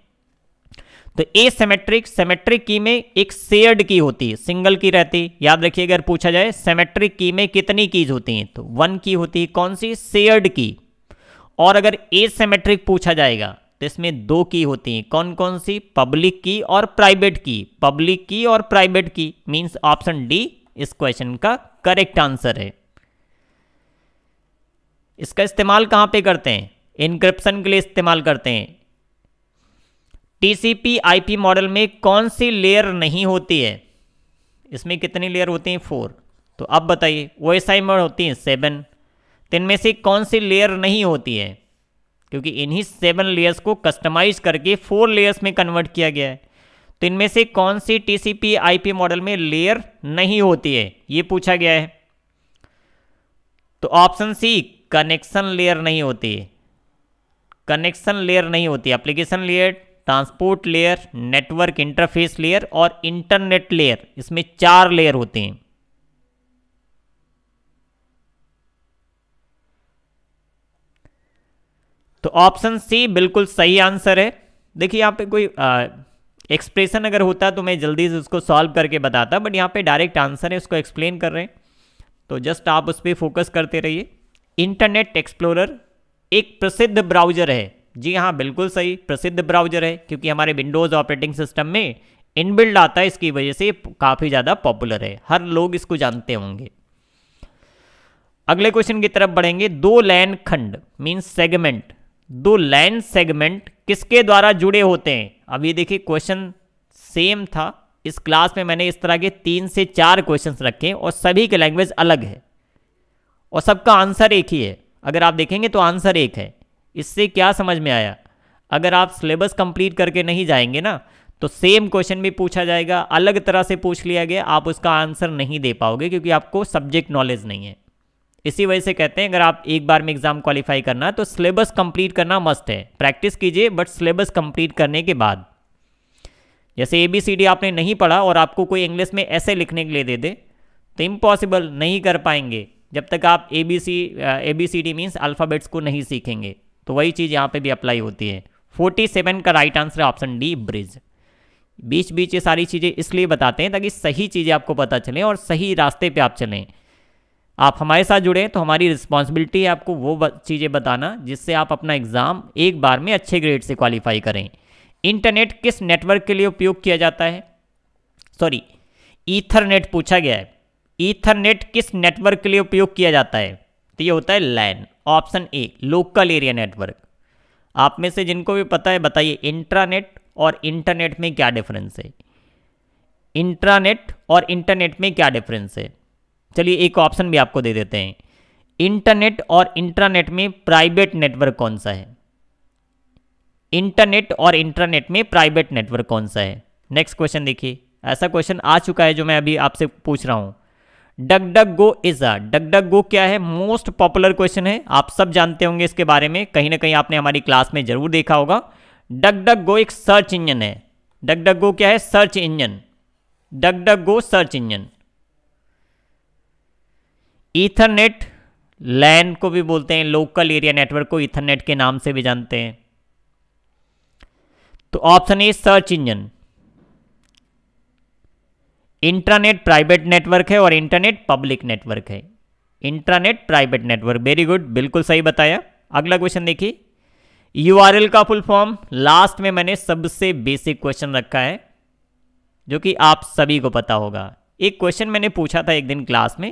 तो ए सेमेट्रिक सेमेट्रिक की में एक शेयर्ड की होती है सिंगल की रहती याद रखिए अगर पूछा जाए सेमेट्रिक की में कितनी कीज होती हैं तो वन की होती है कौन सी शेयर्ड की और अगर ए सेमेट्रिक पूछा जाएगा तो इसमें दो की होती हैं कौन कौन सी पब्लिक की और प्राइवेट की पब्लिक की और private key means option D इस क्वेश्चन का करेक्ट आंसर है इसका इस्तेमाल कहाँ पे करते हैं इंक्रिप्शन के लिए इस्तेमाल करते हैं टीसीपी आईपी मॉडल में कौन सी लेयर नहीं होती है इसमें कितनी लेयर होती हैं फोर तो अब बताइए ओ एस आई मॉडल होती हैं सेवन तो इनमें से कौन सी लेयर नहीं होती है क्योंकि इन्हीं सेवन लेयर्स को कस्टमाइज करके फोर लेयर्स में कन्वर्ट किया गया है तो इनमें से कौन सी टीसीपी पी मॉडल में लेयर नहीं होती है ये पूछा गया है तो ऑप्शन सी कनेक्शन लेयर नहीं होती है कनेक्शन लेयर नहीं होती application layer transport layer network interface layer और इंटरनेट लेयर इसमें चार लेयर होते हैं तो ऑप्शन सी बिल्कुल सही आंसर है देखिए यहाँ पे कोई एक्सप्रेशन अगर होता तो मैं जल्दी से उसको सॉल्व करके बताता बट यहाँ पे डायरेक्ट आंसर है उसको एक्सप्लेन कर रहे हैं तो जस्ट आप उस पर फोकस करते रहिए इंटरनेट एक्सप्लोरर एक प्रसिद्ध ब्राउजर है जी हाँ बिल्कुल सही प्रसिद्ध ब्राउजर है क्योंकि हमारे विंडोज़ ऑपरेटिंग सिस्टम में इनबिल्ड आता है इसकी वजह से काफ़ी ज़्यादा पॉपुलर है हर लोग इसको जानते होंगे अगले क्वेश्चन की तरफ बढ़ेंगे दो लैन खंड मीन्स सेगमेंट दो लैन सेगमेंट किसके द्वारा जुड़े होते हैं अब ये देखिए क्वेश्चन सेम था इस क्लास में मैंने इस तरह के तीन से चार क्वेश्चन रखे और सभी के लैंग्वेज अलग है और सबका आंसर एक ही है अगर आप देखेंगे तो आंसर एक है इससे क्या समझ में आया अगर आप सिलेबस कंप्लीट करके नहीं जाएंगे ना तो सेम क्वेश्चन भी पूछा जाएगा अलग तरह से पूछ लिया गया आप उसका आंसर नहीं दे पाओगे क्योंकि आपको सब्जेक्ट नॉलेज नहीं है इसी वजह से कहते हैं अगर आप एक बार में एग्जाम क्वालिफाई करना तो सिलेबस कंप्लीट करना मस्त है प्रैक्टिस कीजिए बट सिलेबस कंप्लीट करने के बाद जैसे ए बी सी डी आपने नहीं पढ़ा और आपको कोई इंग्लिश में ऐसे लिखने के लिए दे दे तो इम्पॉसिबल नहीं कर पाएंगे जब तक आप A B C A B C D means alphabets को नहीं सीखेंगे तो वही चीज़ यहाँ पे भी अप्लाई होती है 47 का राइट आंसर है ऑप्शन डी ब्रिज बीच बीच ये सारी चीज़ें इसलिए बताते हैं ताकि सही चीज़ें आपको पता चलें और सही रास्ते पे आप चलें आप हमारे साथ जुड़े तो हमारी रिस्पॉन्सिबिलिटी है आपको वो चीज़ें बताना जिससे आप अपना एग्ज़ाम एक बार में अच्छे ग्रेड से क्वालिफाई करें इंटरनेट किस नेटवर्क के लिए उपयोग किया जाता है सॉरी ईथरनेट पूछा गया है ईथरनेट किस नेटवर्क के लिए उपयोग किया जाता है तो ये होता है LAN option A local area network आप में से जिनको भी पता है बताइए इंट्रानेट और इंटरनेट में क्या डिफरेंस है इंट्रानेट और इंटरनेट में क्या डिफरेंस है चलिए एक ऑप्शन भी आपको दे देते हैं इंटरनेट और इंट्रानेट में प्राइवेट नेटवर्क कौन सा है इंटरनेट और इंटरनेट में प्राइवेट नेटवर्क कौन सा है नेक्स्ट क्वेश्चन देखिए ऐसा क्वेश्चन आ चुका है जो मैं अभी आपसे पूछ रहा हूं डग डग गो is a dug go क्या है मोस्ट पॉपुलर क्वेश्चन है आप सब जानते होंगे इसके बारे में कहीं ना कहीं आपने हमारी क्लास में जरूर देखा होगा डग डग गो एक सर्च इंजन है डग डग गो क्या है search engine DuckDuckGo search engine ethernet LAN को भी बोलते हैं लोकल एरिया नेटवर्क को ईथरनेट के नाम से भी जानते हैं तो option A search engine internet private network है और इंटरनेट पब्लिक नेटवर्क है internet private network very good बिल्कुल सही बताया अगला क्वेश्चन देखिए यू का फुल फॉर्म लास्ट में मैंने सबसे बेसिक क्वेश्चन रखा है जो कि आप सभी को पता होगा एक क्वेश्चन मैंने पूछा था एक दिन क्लास में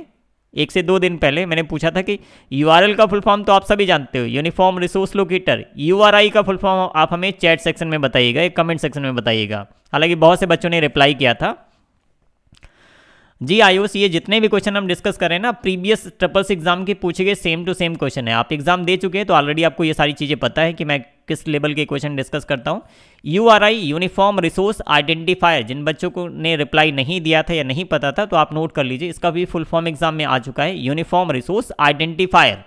एक से दो दिन पहले मैंने पूछा था कि यू का फुल फॉर्म तो आप सभी जानते हो यूनिफॉर्म रिसोर्स लोकेटर यू का फुल फॉर्म आप हमें चैट सेक्शन में बताइएगा या कमेंट सेक्शन में बताइएगा हालांकि बहुत से बच्चों ने रिप्लाई किया था जी आयो ये जितने भी क्वेश्चन हम डिस्कस करें ना प्रीवियस ट्रिपल्स एग्जाम के पूछे गए सेम टू सेम क्वेश्चन है आप एग्जाम दे चुके हैं तो ऑलरेडी आपको ये सारी चीज़ें पता है कि मैं किस लेवल के क्वेश्चन डिस्कस करता हूँ U R I uniform resource identifier जिन बच्चों को ने रिप्लाई नहीं दिया था या नहीं पता था तो आप नोट कर लीजिए इसका भी फुल फॉर्म एग्जाम में आ चुका है uniform resource identifier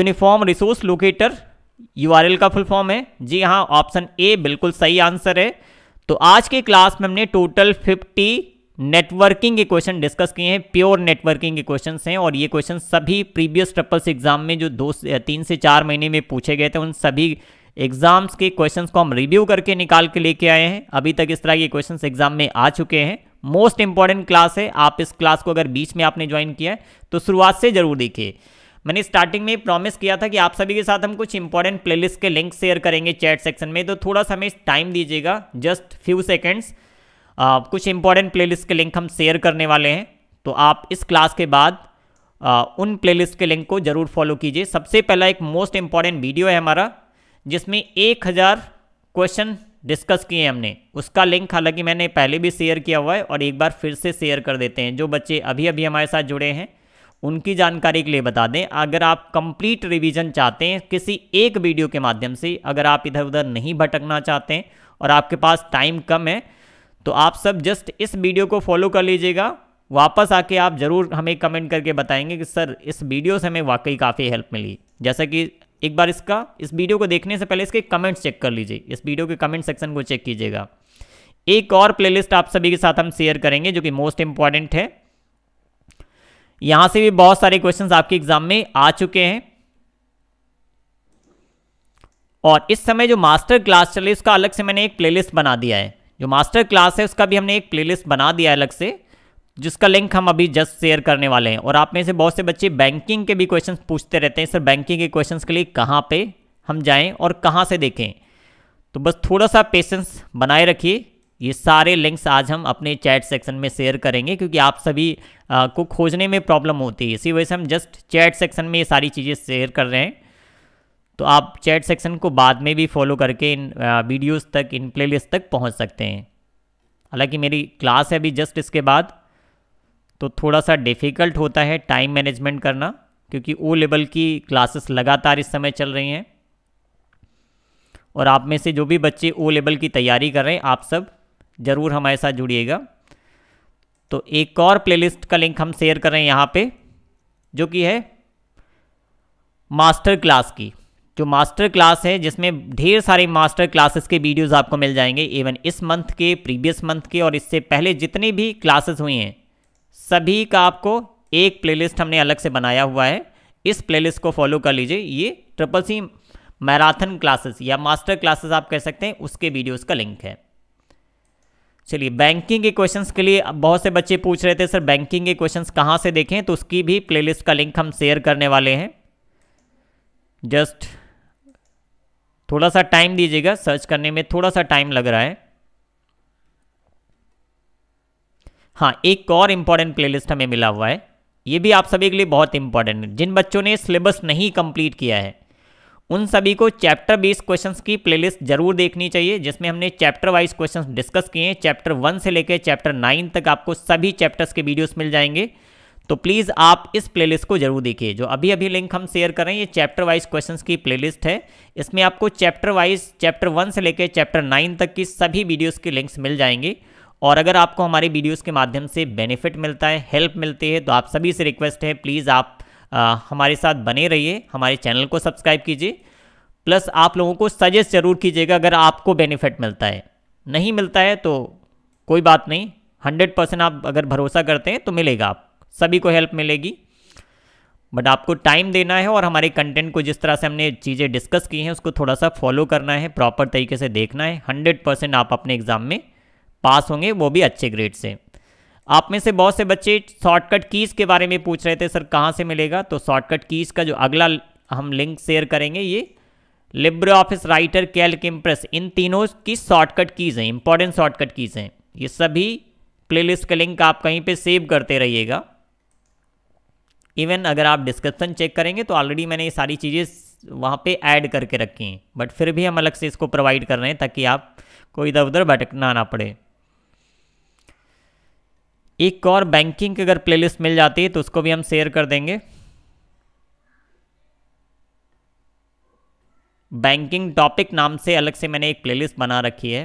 uniform resource locator U का फुल फॉर्म है जी हाँ ऑप्शन ए बिल्कुल सही आंसर है तो आज के क्लास में हमने टोटल फिफ्टी नेटवर्किंग के क्वेश्चन डिस्कस किए हैं प्योर नेटवर्किंग के क्वेश्चन हैं और ये क्वेश्चन सभी प्रीवियस ट्रिपल्स एग्जाम में जो दो तीन से चार महीने में पूछे गए थे उन सभी एग्जाम्स के क्वेश्चंस को हम रिव्यू करके निकाल के लेके आए हैं अभी तक इस तरह के क्वेश्चंस एग्जाम में आ चुके हैं मोस्ट इंपॉर्टेंट क्लास है आप इस क्लास को अगर बीच में आपने ज्वाइन किया है तो शुरुआत से जरूर देखिए मैंने स्टार्टिंग में प्रॉमिस किया था कि आप सभी के साथ हम कुछ इंपॉर्टेंट प्लेलिस्ट के लिंक शेयर करेंगे चैट सेक्शन में तो थोड़ा सा हमें टाइम दीजिएगा जस्ट फ्यू सेकेंड्स कुछ इंपॉर्टेंट प्लेलिस्ट के लिंक हम शेयर करने वाले हैं तो आप इस क्लास के बाद आ, उन प्लेलिस्ट के लिंक को जरूर फॉलो कीजिए सबसे पहला एक मोस्ट इंपॉर्टेंट वीडियो है हमारा जिसमें एक हज़ार क्वेश्चन डिस्कस किए हैं हमने उसका लिंक हालांकि मैंने पहले भी शेयर किया हुआ है और एक बार फिर से शेयर कर देते हैं जो बच्चे अभी अभी हमारे साथ जुड़े हैं उनकी जानकारी के लिए बता दें अगर आप कंप्लीट रिवीजन चाहते हैं किसी एक वीडियो के माध्यम से अगर आप इधर उधर नहीं भटकना चाहते हैं और आपके पास टाइम कम है तो आप सब जस्ट इस वीडियो को फॉलो कर लीजिएगा वापस आके आप ज़रूर हमें कमेंट करके बताएंगे कि सर इस वीडियो से हमें वाकई काफ़ी हेल्प मिली जैसा कि एक बार इसका इस वीडियो को देखने से पहले इसके कमेंट्स चेक कर लीजिए इस वीडियो के कमेंट सेक्शन को चेक कीजिएगा एक और प्लेलिस्ट आप सभी के साथ हम शेयर करेंगे जो कि मोस्ट इंपॉर्टेंट है यहां से भी बहुत सारे क्वेश्चंस आपके एग्जाम में आ चुके हैं और इस समय जो मास्टर क्लास चले उसका अलग से मैंने एक प्लेलिस्ट बना दिया है जो मास्टर क्लास है उसका भी हमने एक प्लेलिस्ट बना दिया अलग से जिसका लिंक हम अभी जस्ट शेयर करने वाले हैं और आप में से बहुत से बच्चे बैंकिंग के भी क्वेश्चन पूछते रहते हैं सर बैंकिंग के क्वेश्चन के लिए कहाँ पर हम जाएँ और कहाँ से देखें तो बस थोड़ा सा पेशेंस बनाए रखिए ये सारे लिंक्स आज हम अपने चैट सेक्शन में शेयर करेंगे क्योंकि आप सभी आ, को खोजने में प्रॉब्लम होती है इसी वजह से हम जस्ट चैट सेक्शन में ये सारी चीज़ें शेयर कर रहे हैं तो आप चैट सेक्शन को बाद में भी फॉलो करके इन वीडियोस तक इन प्लेलिस्ट तक पहुंच सकते हैं हालांकि मेरी क्लास है अभी जस्ट इसके बाद तो थोड़ा सा डिफ़िकल्ट होता है टाइम मैनेजमेंट करना क्योंकि ओ लेवल की क्लासेस लगातार इस समय चल रही हैं और आप में से जो भी बच्चे ओ लेवल की तैयारी कर रहे हैं आप सब ज़रूर हमारे साथ जुड़िएगा तो एक और प्लेलिस्ट का लिंक हम शेयर कर रहे हैं यहाँ पे जो कि है मास्टर क्लास की जो मास्टर क्लास है जिसमें ढेर सारे मास्टर क्लासेस के वीडियोस आपको मिल जाएंगे इवन इस मंथ के प्रीवियस मंथ के और इससे पहले जितनी भी क्लासेस हुई हैं सभी का आपको एक प्लेलिस्ट हमने अलग से बनाया हुआ है इस प्लेलिस्ट को फॉलो कर लीजिए ये ट्रिपल सी मैराथन क्लासेस या मास्टर क्लासेस आप कह सकते हैं उसके वीडियोज़ का लिंक है चलिए बैंकिंग के क्वेश्चंस के लिए बहुत से बच्चे पूछ रहे थे सर बैंकिंग के क्वेश्चंस कहाँ से देखें तो उसकी भी प्लेलिस्ट का लिंक हम शेयर करने वाले हैं जस्ट थोड़ा सा टाइम दीजिएगा सर्च करने में थोड़ा सा टाइम लग रहा है हाँ एक और इंपॉर्टेंट प्लेलिस्ट हमें मिला हुआ है ये भी आप सभी के लिए बहुत इंपॉर्टेंट है जिन बच्चों ने सिलेबस नहीं कंप्लीट किया है उन सभी को चैप्टर बेस्ड क्वेश्चंस की प्लेलिस्ट जरूर देखनी चाहिए जिसमें हमने चैप्टर वाइज क्वेश्चंस डिस्कस किए हैं चैप्टर वन से लेकर चैप्टर नाइन तक आपको सभी चैप्टर्स के वीडियोस मिल जाएंगे तो प्लीज़ आप इस प्लेलिस्ट को जरूर देखिए जो अभी अभी लिंक हम शेयर कर रहे हैं ये चैप्टर वाइज क्वेश्चंस की प्लेलिस्ट है इसमें आपको चैप्टर वाइज चैप्टर वन से लेकर चैप्टर नाइन तक की सभी वीडियोस के लिंक्स मिल जाएंगे और अगर आपको हमारे वीडियोस के माध्यम से बेनिफिट मिलता है हेल्प मिलती है तो आप सभी से रिक्वेस्ट है प्लीज़ आप आ, हमारे साथ बने रहिए हमारे चैनल को सब्सक्राइब कीजिए प्लस आप लोगों को सजेस्ट जरूर कीजिएगा अगर आपको बेनिफिट मिलता है नहीं मिलता है तो कोई बात नहीं हंड्रेड परसेंट आप अगर भरोसा करते हैं तो मिलेगा आप सभी को हेल्प मिलेगी बट आपको टाइम देना है और हमारे कंटेंट को जिस तरह से हमने चीज़ें डिस्कस की हैं उसको थोड़ा सा फॉलो करना है प्रॉपर तरीके से देखना है हंड्रेड परसेंट आप अपने एग्ज़ाम में पास होंगे वो भी अच्छे ग्रेड से आप में से बहुत से बच्चे शॉर्टकट कीज़ के बारे में पूछ रहे थे सर कहाँ से मिलेगा तो शॉर्टकट कीज़ का जो अगला हम लिंक शेयर करेंगे ये LibreOffice writer calc impress इन तीनों की शॉर्टकट कीज़ हैं इंपॉर्टेंट शॉर्टकट कीज़ हैं ये सभी प्लेलिस्ट का लिंक आप कहीं पे सेव करते रहिएगा इवन अगर आप डिस्क्रिप्शन चेक करेंगे तो ऑलरेडी मैंने ये सारी चीज़ें वहाँ पे ऐड करके रखी हैं बट फिर भी हम अलग से इसको प्रोवाइड कर रहे हैं ताकि आप को इधर उधर भटकना ना पड़े एक और बैंकिंग की अगर प्लेलिस्ट मिल जाती है तो उसको भी हम शेयर कर देंगे बैंकिंग टॉपिक नाम से अलग से मैंने एक प्लेलिस्ट बना रखी है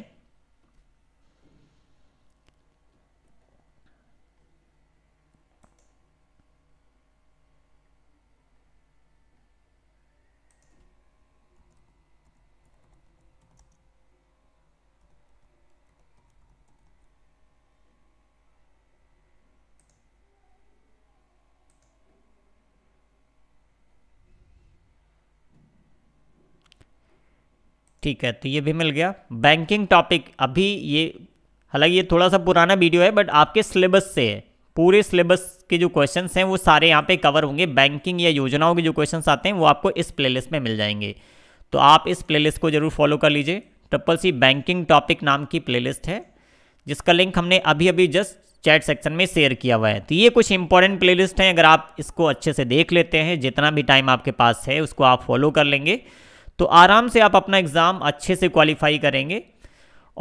ठीक है तो ये भी मिल गया बैंकिंग टॉपिक अभी ये हालांकि ये थोड़ा सा पुराना वीडियो है बट आपके सिलेबस से है पूरे सिलेबस के जो क्वेश्चन हैं वो सारे यहाँ पे कवर होंगे बैंकिंग या योजनाओं के जो क्वेश्चन आते हैं वो आपको इस प्लेलिस्ट में मिल जाएंगे तो आप इस प्लेलिस्ट को जरूर फॉलो कर लीजिए ट्रिपल सी बैंकिंग टॉपिक नाम की प्लेलिस्ट है जिसका लिंक हमने अभी अभी जस्ट चैट सेक्शन में शेयर किया हुआ है तो ये कुछ इंपॉर्टेंट प्लेलिस्ट हैं अगर आप इसको अच्छे से देख लेते हैं जितना भी टाइम आपके पास है उसको आप फॉलो कर लेंगे तो आराम से आप अपना एग्ज़ाम अच्छे से क्वालिफाई करेंगे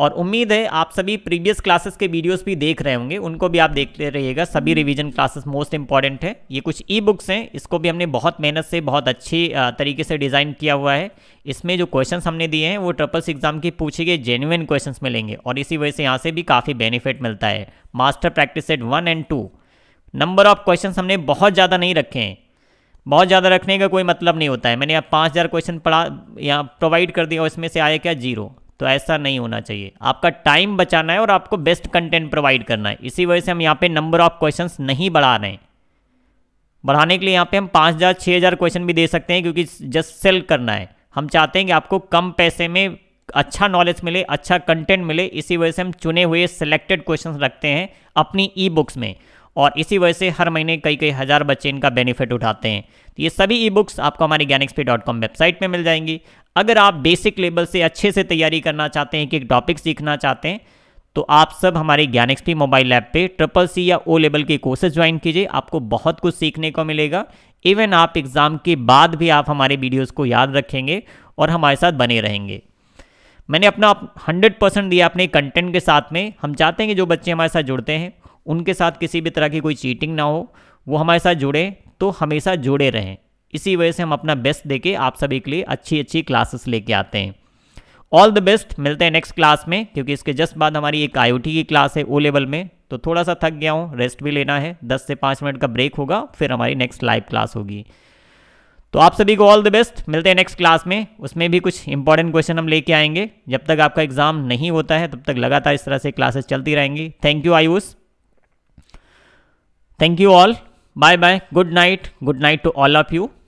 और उम्मीद है आप सभी प्रीवियस क्लासेस के वीडियोस भी देख रहे होंगे उनको भी आप देखते रहिएगा सभी रिवीजन क्लासेस मोस्ट इंपॉर्टेंट है ये कुछ ई बुक्स हैं इसको भी हमने बहुत मेहनत से बहुत अच्छे तरीके से डिज़ाइन किया हुआ है इसमें जो क्वेश्चन हमने दिए हैं वो ट्रिपल्स एग्जाम के पूछे गए जेन्यन क्वेश्चन मिलेंगे और इसी वजह से यहाँ से भी काफ़ी बेनिफिट मिलता है master practice set one and two number of question हमने बहुत ज़्यादा नहीं रखे हैं बहुत ज़्यादा रखने का कोई मतलब नहीं होता है मैंने आप पाँच हज़ार क्वेश्चन पढ़ा यहाँ प्रोवाइड कर दिया उसमें से आया क्या जीरो तो ऐसा नहीं होना चाहिए आपका टाइम बचाना है और आपको बेस्ट कंटेंट प्रोवाइड करना है इसी वजह से हम यहाँ पे नंबर ऑफ क्वेश्चन नहीं बढ़ा रहे हैं बढ़ाने के लिए यहाँ पे हम पाँच हज़ार छः हज़ार क्वेश्चन भी दे सकते हैं क्योंकि जस्ट सेल करना है हम चाहते हैं कि आपको कम पैसे में अच्छा नॉलेज मिले अच्छा कंटेंट मिले इसी वजह से हम चुने हुए सिलेक्टेड क्वेश्चन रखते हैं अपनी ई बुक्स में और इसी वजह से हर महीने कई कई हज़ार बच्चे इनका बेनिफिट उठाते हैं तो ये सभी ई बुक्स आपको हमारी ज्ञानएक्सपी वेबसाइट पर मिल जाएंगी अगर आप बेसिक लेवल से अच्छे से तैयारी करना चाहते हैं कि एक टॉपिक सीखना चाहते हैं तो आप सब हमारे ज्ञान एक्सपी मोबाइल ऐप पे ट्रिपल सी या ओ लेवल के कोर्सेज ज्वाइन कीजिए आपको बहुत कुछ सीखने को मिलेगा इवन आप एग्ज़ाम के बाद भी आप हमारे वीडियोज़ को याद रखेंगे और हमारे साथ बने रहेंगे मैंने अपना हंड्रेड परसेंट दिया अपने कंटेंट के साथ में हम चाहते हैं कि जो बच्चे हमारे साथ जुड़ते हैं उनके साथ किसी भी तरह की कोई चीटिंग ना हो वो हमारे साथ जुड़े तो हमेशा जुड़े रहें इसी वजह से हम अपना बेस्ट देके आप सभी के लिए अच्छी अच्छी क्लासेस लेके आते हैं ऑल द बेस्ट मिलते हैं नेक्स्ट क्लास में क्योंकि इसके जस्ट बाद हमारी एक आई की क्लास है ओ लेवल में तो थोड़ा सा थक गया हूँ रेस्ट भी लेना है दस से पाँच मिनट का ब्रेक होगा फिर हमारी नेक्स्ट लाइव क्लास होगी तो आप सभी को ऑल द बेस्ट मिलते हैं नेक्स्ट क्लास में उसमें भी कुछ इंपॉर्टेंट क्वेश्चन हम लेके आएंगे जब तक आपका एग्जाम नहीं होता है तब तक लगातार इस तरह से क्लासेस चलती रहेंगी thank you Ayush Thank you all. Bye bye. Good night. Good night to all of you.